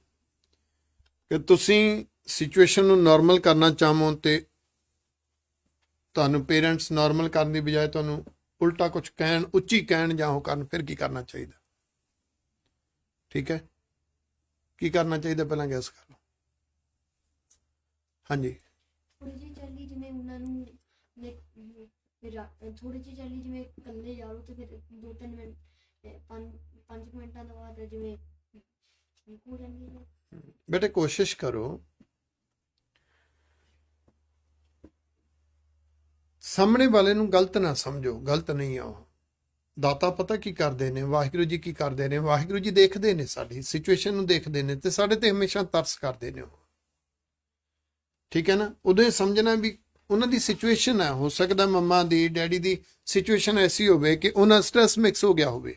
ਕਿ ਤੁਸੀਂ ਸਿਚੁਏਸ਼ਨ ਨੂੰ ਨਾਰਮਲ ਕਰਨਾ ਚਾਹੋ ਤੇ ਤੁਹਾਨੂੰ ਪੇਰੈਂਟਸ ਨਾਰਮਲ ਕਰਨ ਦੀ ਬਜਾਏ ਤੁਹਾਨੂੰ ਉਲਟਾ ਕੁਝ ਕਹਿਣ ਉੱਚੀ ਕਹਿਣ ਜਾਂ ਉਹ ਕਰਨ ਫਿਰ ਕੀ ਕਰਨਾ ਚਾਹੀਦਾ ਠੀਕ ਹੈ ਕੀ ਕਰਨਾ ਚਾਹੀਦਾ ਪਹਿਲਾਂ ਗੈਸ ਕਰ ਲਓ ਹਾਂਜੀ ਥੋੜੀ ਜਿਹੀ ਚੱਲੀ ਜਿਵੇਂ ਉਹਨਾਂ ਨੂੰ ਥੋੜੀ ਜਿਹੀ ਚੱਲੀ ਜਿਵੇਂ ਜਾ ਜਾਓ ਤੇ ਫਿਰ ਦੋ ਤਿੰਨ ਮਿੰਟ ਪੰਜ 5 ਮਿੰਟਾਂ ਤੋਂ ਬਾਅਦ ਜਿਵੇਂ ਠੀਕ ਬੇਟੇ ਕੋਸ਼ਿਸ਼ ਕਰੋ ਸਾਹਮਣੇ ਵਾਲੇ ਨੂੰ ਗਲਤ ਨਾ ਸਮਝੋ ਗਲਤ ਨਹੀਂ ਆ ਉਹ ਦਾਤਾ ਪਤਾ ਕੀ ਕਰਦੇ ਨੇ ਵਾਹਿਗੁਰੂ ਜੀ ਕੀ ਕਰਦੇ ਨੇ ਵਾਹਿਗੁਰੂ ਜੀ ਦੇਖਦੇ ਨੇ ਸਾਡੀ ਸਿਚੁਏਸ਼ਨ ਨੂੰ ਦੇਖਦੇ ਨੇ ਤੇ ਸਾਡੇ ਤੇ ਹਮੇਸ਼ਾ ਤਰਸ ਕਰਦੇ ਨੇ ਉਹ ਠੀਕ ਹੈ ਨਾ ਉਹਦੇ ਸਮਝਣਾ ਵੀ ਉਹਨਾਂ ਦੀ ਸਿਚੁਏਸ਼ਨ ਹੈ ਹੋ ਸਕਦਾ ਮੰਮਾ ਦੀ ਡੈਡੀ ਦੀ ਸਿਚੁਏਸ਼ਨ ਐਸੀ ਹੋਵੇ ਕਿ ਉਹਨਾਂ ਸਟ੍ਰੈਸ ਮਿਕਸ ਹੋ ਗਿਆ ਹੋਵੇ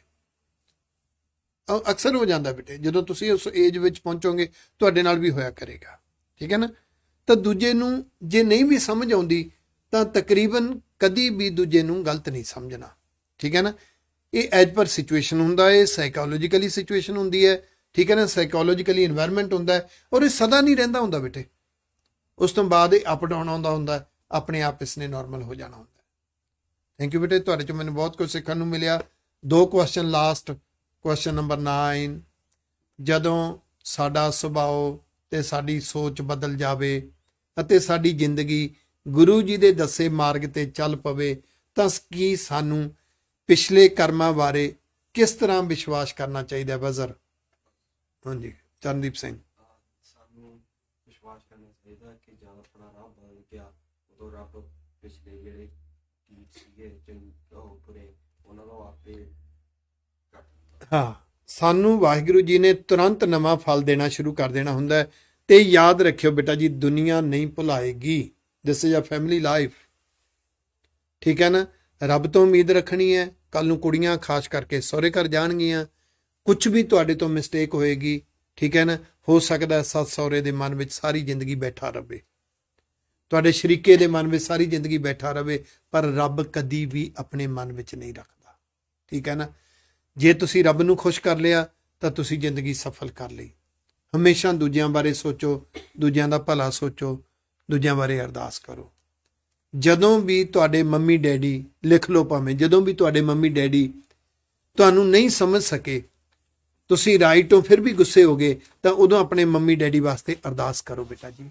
ਅਕਸਰ ਹੋ ਜਾਂਦਾ ਬੇਟੇ ਜਦੋਂ ਤੁਸੀਂ ਉਸ ਏਜ ਵਿੱਚ ਪਹੁੰਚੋਗੇ ਤੁਹਾਡੇ ਨਾਲ ਵੀ ਹੋਇਆ ਕਰੇਗਾ ਠੀਕ ਹੈ ਨਾ ਤਾਂ ਦੂਜੇ ਨੂੰ ਜੇ ਨਹੀਂ ਵੀ ਸਮਝ ਆਉਂਦੀ ਤਾਂ ਤਕਰੀਬਨ ਕਦੀ ਵੀ ਦੂਜੇ ਨੂੰ ਗਲਤ ਨਹੀਂ ਸਮਝਣਾ ਠੀਕ ਹੈ ਨਾ ਇਹ ਐਜ ਪਰ ਸਿਚੁਏਸ਼ਨ ਹੁੰਦਾ ਹੈ ਸਾਈਕੋਲੋਜੀਕਲੀ ਸਿਚੁਏਸ਼ਨ ਹੁੰਦੀ ਹੈ ਠੀਕ ਹੈ ਨਾ ਸਾਈਕੋਲੋਜੀਕਲੀ এনवायरमेंट ਹੁੰਦਾ ਹੈ ਔਰ ਇਹ ਸਦਾ ਨਹੀਂ ਰਹਿੰਦਾ ਹੁੰਦਾ ਬੇਟੇ ਉਸ ਤੋਂ ਬਾਅਦ ਇਹ ਅਪ ਡਾਊਨ ਆਉਂਦਾ ਹੁੰਦਾ ਆਪਣੇ ਆਪ ਇਸ ਨੇ ਨਾਰਮਲ ਹੋ ਜਾਣਾ ਹੁੰਦਾ ਥੈਂਕ ਯੂ ਬੇਟੇ ਤੁਹਾਡੇ ਚੋਂ ਮੈਨੂੰ ਬਹੁਤ ਕੁਝ ਸਿੱਖਣ ਨੂੰ ਮਿਲਿਆ ਦੋ ਕੁਐਸਚਨ ਲਾਸਟ ਕੁਐਸਚਨ ਨੰਬਰ 9 ਜਦੋਂ ਸਾਡਾ ਸੁਭਾਅ ਤੇ ਸਾਡੀ ਸੋਚ ਬਦਲ ਜਾਵੇ ਅਤੇ ਸਾਡੀ ਜ਼ਿੰਦਗੀ ਗੁਰੂ ਜੀ ਦੇ ਦੱਸੇ ਮਾਰਗ ਤੇ ਚੱਲ ਪਵੇ ਤਾਂ ਕੀ ਸਾਨੂੰ ਪਿਛਲੇ ਕਰਮਾਂ ਬਾਰੇ ਕਿਸ ਤਰ੍ਹਾਂ ਵਿਸ਼ਵਾਸ ਕਰਨਾ ਚਾਹੀਦਾ ਹੈ ਹਾਂਜੀ ਚਰਨਦੀਪ ਸਿੰਘ ਸਾਨੂੰ ਵਿਸ਼ਵਾਸ ਕਰਨਾ ਚਾਹੀਦਾ ਕਿ ਜਦ ਆਪਣਾ ਰਾਹ ਬਦਲ ਗਿਆ ਉਦੋਂ ਰੱਬ ਪਿਛਲੇ ਜਿਹੜੇ ਕੀ ਸੀਗੇ ਤੋਂ ਉਪਰੇ ਉਹਨਾਂ ਨੂੰ ਆਪੇ ਹਾਂ ਸਾਨੂੰ ਵਾਹਿਗੁਰੂ ਜੀ ਨੇ ਤੁਰੰਤ ਨਵਾਂ ਫਲ ਦੇਣਾ ਸ਼ੁਰੂ ਕਰ ਦੇਣਾ ਹੁੰਦਾ ਹੈ ਤੇ ਯਾਦ ਰੱਖਿਓ ਬੇਟਾ ਜੀ ਦੁਨੀਆ ਨਹੀਂ ਭੁਲਾਏਗੀ this is a family life ਠੀਕ ਹੈ ਨਾ ਰੱਬ ਤੋਂ ਉਮੀਦ ਰੱਖਣੀ ਹੈ ਕੱਲ ਨੂੰ ਕੁੜੀਆਂ ਖਾਸ ਕਰਕੇ ਸਹੁਰੇ ਘਰ ਜਾਣਗੀਆਂ ਕੁਝ ਵੀ ਤੁਹਾਡੇ ਤੋਂ ਮਿਸਟੇਕ ਹੋਏਗੀ ਠੀਕ ਹੈ ਨਾ ਹੋ ਸਕਦਾ ਸੱਸ ਸਹੁਰੇ ਦੇ ਮਨ ਵਿੱਚ ਸਾਰੀ ਜ਼ਿੰਦਗੀ ਬੈਠਾ ਰਵੇ ਤੁਹਾਡੇ ਸ਼ਰੀਕੇ ਦੇ ਮਨ ਵਿੱਚ ਸਾਰੀ ਜ਼ਿੰਦਗੀ ਬੈਠਾ ਰਵੇ ਪਰ ਰੱਬ ਕਦੀ ਵੀ ਆਪਣੇ ਮਨ ਵਿੱਚ ਨਹੀਂ ਰੱਖਦਾ ਠੀਕ ਹੈ ਨਾ ਜੇ ਤੁਸੀਂ ਰੱਬ ਨੂੰ ਖੁਸ਼ ਕਰ ਲਿਆ ਤਾਂ ਤੁਸੀਂ ਜ਼ਿੰਦਗੀ ਸਫਲ ਕਰ ਲਈ ਹਮੇਸ਼ਾ ਦੂਜਿਆਂ ਬਾਰੇ ਸੋਚੋ ਦੂਜਿਆਂ ਦਾ ਭਲਾ ਸੋਚੋ ਦੂਜਿਆਂ ਬਾਰੇ ਅਰਦਾਸ ਕਰੋ ਜਦੋਂ ਵੀ ਤੁਹਾਡੇ ਮੰਮੀ ਡੈਡੀ ਲਿਖ ਲਓ ਭਾਵੇਂ ਜਦੋਂ ਵੀ ਤੁਹਾਡੇ ਮੰਮੀ ਡੈਡੀ ਤੁਹਾਨੂੰ ਨਹੀਂ ਸਮਝ ਸਕੇ ਤੁਸੀਂ ਰਾਈਟ ਹੋ ਫਿਰ ਵੀ ਗੁੱਸੇ ਹੋਗੇ ਤਾਂ ਉਦੋਂ ਆਪਣੇ ਮੰਮੀ ਡੈਡੀ ਵਾਸਤੇ ਅਰਦਾਸ ਕਰੋ ਬੇਟਾ ਜੀ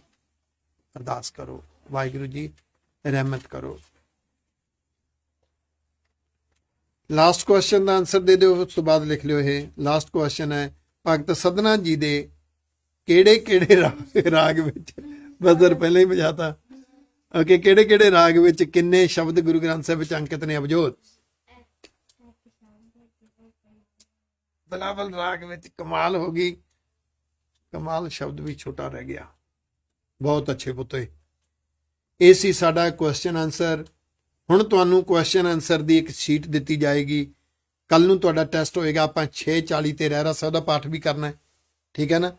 ਅਰਦਾਸ ਕਰੋ ਵਾਹਿਗੁਰੂ ਜੀ ਰਹਿਮਤ ਕਰੋ ਲਾਸਟ ਕੁਐਸਚਨ ਦਾ ਆਨਸਰ ਦੇ ਦਿਓ ਉਸ ਤੋਂ ਬਾਅਦ ਲਿਖ ਲਿਓ ਇਹ ਲਾਸਟ ਕੁਐਸਚਨ ਹੈ ਭਗਤ ਸਦਨਾ ਜੀ ਦੇ ਕਿਹੜੇ ਕਿਹੜੇ ਰਾਗ ਵਿੱਚ ਬਜ਼ਰ ਪਹਿਲਾਂ ਹੀ ਵਜਾਤਾ ਓਕੇ ਕਿਹੜੇ ਕਿਹੜੇ ਰਾਗ ਵਿੱਚ ਕਿੰਨੇ ਸ਼ਬਦ ਗੁਰੂ ਗ੍ਰੰਥ ਸਾਹਿਬ ਵਿੱਚ ਅੰਕਿਤ ਨੇ ਅਬਜੋਤ ਬਲਾਵਲ ਰਾਗ ਵਿੱਚ ਕਮਾਲ ਹੋ ਗਈ ਕਮਾਲ ਸ਼ਬਦ ਵੀ ਛੋਟਾ ਰਹਿ ਗਿਆ ਬਹੁਤ ਅੱਛੇ ਪੁੱਤੇ ਏਸੀ ਸਾਡਾ ਕੁਐਸਚਨ ਆਨਸਰ ਹੁਣ ਤੁਹਾਨੂੰ ਕੁਐਸਚਨ ਆਨਸਰ ਦੀ ਇੱਕ ਸ਼ੀਟ ਦਿੱਤੀ ਜਾਏਗੀ ਕੱਲ ਨੂੰ ਤੁਹਾਡਾ ਟੈਸਟ ਹੋਏਗਾ ਆਪਾਂ 6:40 ਤੇ ਰਹਿਰਾ ਸਾਹਿਬ ਦਾ ਪਾਠ ਵੀ ਕਰਨਾ ਹੈ ਠੀਕ ਹੈ ਨਾ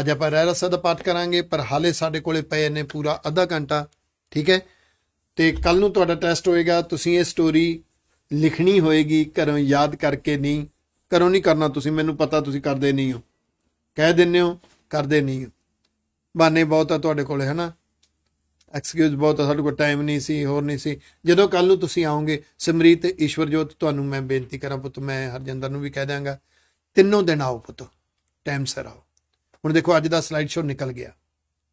ਅੱਜ ਆਪਾਂ ਰਹਿਰਾ ਸਾਹਿਬ ਦਾ ਪਾਠ ਕਰਾਂਗੇ ਪਰ ਹਾਲੇ ਸਾਡੇ ਕੋਲੇ ਪਏ ਨੇ ਪੂਰਾ ਅੱਧਾ ਘੰਟਾ ਠੀਕ ਹੈ ਤੇ ਕੱਲ ਨੂੰ ਤੁਹਾਡਾ ਟੈਸਟ ਹੋਏਗਾ ਤੁਸੀਂ ਇਹ ਸਟੋਰੀ ਲਿਖਣੀ ਹੋਏਗੀ ਕਰੋ ਯਾਦ ਕਰਕੇ ਨਹੀਂ ਕਰੋ ਨਹੀਂ ਕਰਨਾ ਤੁਸੀਂ ਮੈਨੂੰ ਪਤਾ ਤੁਸੀਂ ਕਰਦੇ ਨਹੀਂ ਹੋ ਕਹਿ ਦਿੰਦੇ ਹੋ ਕਰਦੇ ਨਹੀਂ ਹੋ ਬਾਨੇ ਬਹੁਤ ਆ ਤੁਹਾਡੇ ਕੋਲੇ ਹਨਾ ਐਕਸਕਿਊਜ਼ ਬਹੁਤ ਸਾਡੇ ਕੋਲ ਟਾਈਮ ਨਹੀਂ ਸੀ ਹੋਰ ਨਹੀਂ ਸੀ ਜਦੋਂ ਕੱਲ ਨੂੰ ਤੁਸੀਂ ਆਓਗੇ ਸਿਮਰੀਤ ਈਸ਼ਵਰਜੋਤ ਤੁਹਾਨੂੰ ਮੈਂ ਬੇਨਤੀ ਕਰਾਂ ਪੁੱਤ ਮੈਂ ਹਰਜਿੰਦਰ ਨੂੰ ਵੀ ਕਹਿ ਦਾਂਗਾ ਤਿੰਨੋਂ ਦਿਨ ਆਓ ਪੁੱਤ ਟਾਈਮ ਸਿਰ ਆਓ ਹੁਣ ਦੇਖੋ ਅੱਜ ਦਾ ਸਲਾਈਡ ਸ਼ੋ ਨਿਕਲ ਗਿਆ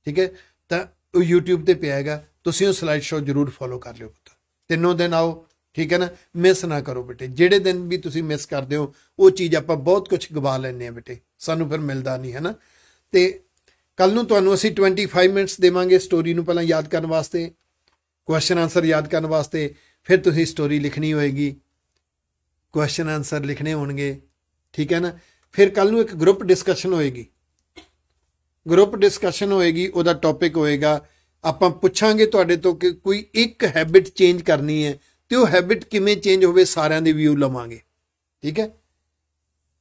ਠੀਕ ਹੈ ਤਾਂ ਉਹ YouTube ਤੇ ਪਿਆ ਹੈਗਾ ਤੁਸੀਂ ਉਹ ਸਲਾਈਡ ਸ਼ੋ ਜਰੂਰ ਫੋਲੋ ਕਰ ਲਿਓ ਪੁੱਤ ਤਿੰਨੋਂ ਦਿਨ ਆਓ ਠੀਕ ਹੈ ਨਾ ਮਿਸ ਨਾ ਕਰੋ ਬੇਟੇ ਜਿਹੜੇ ਦਿਨ ਵੀ ਤੁਸੀਂ ਮਿਸ ਕਰਦੇ ਹੋ ਉਹ ਚੀਜ਼ ਆਪਾਂ ਬਹੁਤ ਕੁਝ ਗਵਾ ਲੈਣੇ ਆ ਬੇਟੇ ਸਾਨੂੰ ਫਿਰ ਮਿਲਦਾ ਨਹੀਂ ਹੈ ਨਾ ਤੇ ਕੱਲ ਨੂੰ ਤੁਹਾਨੂੰ ਅਸੀਂ 25 ਮਿੰਟਸ ਦੇਵਾਂਗੇ ਸਟੋਰੀ ਨੂੰ ਪਹਿਲਾਂ ਯਾਦ ਕਰਨ ਵਾਸਤੇ ਕੁਐਸਚਨ ਆਨਸਰ ਯਾਦ ਕਰਨ ਵਾਸਤੇ ਫਿਰ ਤੁਸੀਂ ਸਟੋਰੀ ਲਿਖਣੀ ਹੋਏਗੀ ਕੁਐਸਚਨ ਆਨਸਰ ਲਿਖਣੇ ਹੋਣਗੇ ਠੀਕ ਹੈ ਨਾ ਫਿਰ ਕੱਲ ਨੂੰ ਇੱਕ ਗਰੁੱਪ ਡਿਸਕਸ਼ਨ ਹੋਏਗੀ ਗਰੁੱਪ ਡਿਸਕਸ਼ਨ ਹੋਏਗੀ ਉਹਦਾ ਟੌਪਿਕ ਹੋਏਗਾ ਆਪਾਂ ਪੁੱਛਾਂਗੇ ਤੁਹਾਡੇ ਤੋਂ ਕਿ ਕੋਈ ਇੱਕ ਹੈਬਿਟ ਚੇਂਜ ਕਰਨੀ ਹੈ ਤੇ ਉਹ ਹੈਬਿਟ ਕਿਵੇਂ ਚੇਂਜ ਹੋਵੇ ਸਾਰਿਆਂ ਦੇ ਵਿਊ ਲਵਾਂਗੇ ਠੀਕ ਹੈ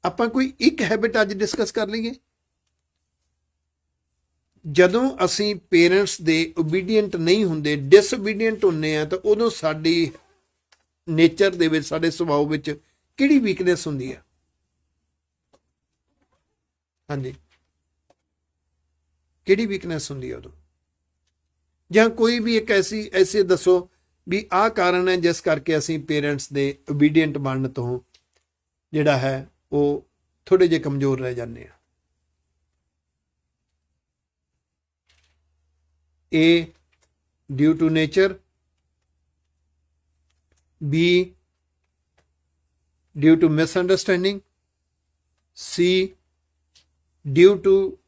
ਆਪਾਂ ਕੋਈ ਇੱਕ ਹੈਬਿਟ ਅੱਜ ਡਿਸਕਸ ਕਰ ਲਈਏ ਜਦੋਂ ਅਸੀਂ ਪੇਰੈਂਟਸ ਦੇ ਓਬੀਡੀਐਂਟ ਨਹੀਂ ਹੁੰਦੇ disobedient ਹੁੰਨੇ ਆ ਤਾਂ ਉਦੋਂ ਸਾਡੀ ਨੇਚਰ ਦੇ ਵਿੱਚ ਸਾਡੇ ਸੁਭਾਅ ਵਿੱਚ ਕਿਹੜੀ ਵੀਕਨੈਸ ਹੁੰਦੀ ਆ ਹਾਂਜੀ ਕਿਹੜੀ ਵੀਕਨੈਸ ਹੁੰਦੀ ਆ ਉਦੋਂ ਜਾਂ ਕੋਈ ਵੀ ਇੱਕ ਐਸੀ ਐਸੇ ਦੱਸੋ ਵੀ ਆਹ ਕਾਰਨ ਹੈ ਜਿਸ ਕਰਕੇ ਅਸੀਂ ਪੇਰੈਂਟਸ ਦੇ ਓਬੀਡੀਐਂਟ ਬਣਨ ਤੋਂ ਜਿਹੜਾ ਹੈ ਉਹ ਥੋੜੇ ਜਿਹਾ ਕਮਜ਼ੋਰ ਰਹਿ ਜਾਂਦੇ ਆ A. Due to nature. B. Due to misunderstanding. C. Due to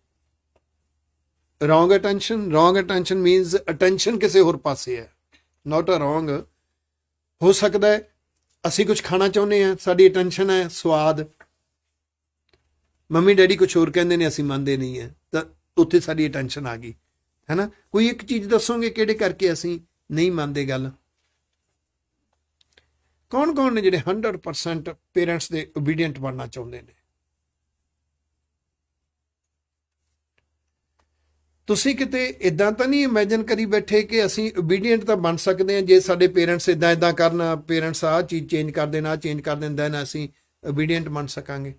wrong attention. Wrong attention means attention ਕਿਸੇ hor ਪਾਸੇ hai Not a wrong. ho sakda hai assi kuch khana chahunde hai saadi attention hai ਸਵਾਦ mummy daddy kuch hor kehnde ne assi mande nahi hai ta utthe saadi attention ਆ gayi ਹੈਨਾ ਕੋਈ ਇੱਕ ਚੀਜ਼ ਦੱਸੋਗੇ ਕਿਹੜੇ ਕਰਕੇ ਅਸੀਂ ਨਹੀਂ ਮੰਨਦੇ ਗੱਲ ਕੌਣ ਕੌਣ ਨੇ ਜਿਹੜੇ 100% ਪੇਰੈਂਟਸ ਦੇ ਓਬੀਡੀਐਂਟ ਬਣਨਾ ਚਾਹੁੰਦੇ ਨੇ ਤੁਸੀਂ ਕਿਤੇ ਇਦਾਂ ਤਾਂ ਨਹੀਂ ਇਮੇਜਿਨ ਕਰੀ ਬੈਠੇ ਕਿ ਅਸੀਂ ਓਬੀਡੀਐਂਟ ਤਾਂ ਬਣ ਸਕਦੇ ਹਾਂ ਜੇ ਸਾਡੇ ਪੇਰੈਂਟਸ ਇਦਾਂ ਇਦਾਂ ਕਰਨਾ ਪੇਰੈਂਟਸ ਆ ਚੀਜ਼ ਚੇਂਜ ਕਰ ਦੇਣਾ ਚੇਂਜ ਕਰ ਦਿੰਦਾ ਨਾ ਅਸੀਂ ਓਬੀਡੀਐਂਟ ਬਣ ਸਕਾਂਗੇ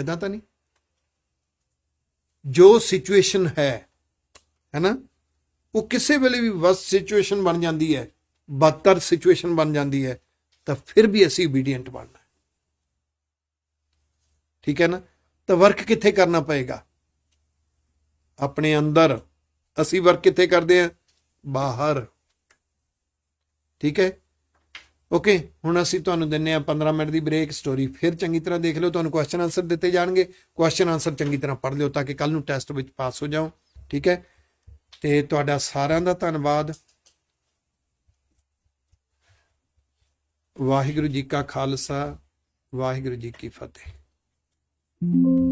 ਇਦਾਂ ਤਾਂ ਨਹੀਂ ਜੋ ਸਿਚੁਏਸ਼ਨ ਹੈ ਹੈਨਾ ਉਹ ਕਿਸੇ ਵੇਲੇ ਵੀ ਵਸ ਸਿਚੁਏਸ਼ਨ ਬਣ ਜਾਂਦੀ ਹੈ ਬਦਤਰ ਸਿਚੁਏਸ਼ਨ ਬਣ ਜਾਂਦੀ ਹੈ ਤਾਂ ਫਿਰ ਵੀ ਅਸੀਂ obedient ਬਣਨਾ ਹੈ ਠੀਕ ਹੈ ਨਾ ਤਾਂ ਵਰਕ ਕਿੱਥੇ ਕਰਨਾ ਪਏਗਾ ਆਪਣੇ ਅੰਦਰ ਅਸੀਂ ਵਰਕ ਕਿੱਥੇ ਕਰਦੇ ਆ ਬਾਹਰ ਠੀਕ ਹੈ ਓਕੇ ਹੁਣ ਅਸੀਂ ਤੁਹਾਨੂੰ ਦਿੰਨੇ ਆ 15 ਮਿੰਟ ਦੀ ਬ੍ਰੇਕ ਸਟੋਰੀ ਫਿਰ ਚੰਗੀ ਤਰ੍ਹਾਂ ਦੇਖ ਲਿਓ ਤੁਹਾਨੂੰ ਕੁਐਸਚਨ ਆਨਸਰ ਦਿੱਤੇ ਜਾਣਗੇ ਕੁਐਸਚਨ ਆਨਸਰ ਚੰਗੀ ਤਰ੍ਹਾਂ ਪੜ੍ਹ ਲਿਓ ਤਾਂ ਕਿ ਕੱਲ ਨੂੰ ਟੈਸਟ ਵਿੱਚ ਪਾਸ ਹੋ ਜਾਓ ਠੀਕ ਹੈ ਤੇ ਤੁਹਾਡਾ ਸਾਰਿਆਂ ਦਾ ਧੰਨਵਾਦ ਵਾਹਿਗੁਰੂ ਜੀ ਕਾ ਖਾਲਸਾ ਵਾਹਿਗੁਰੂ ਜੀ ਕੀ ਫਤਿਹ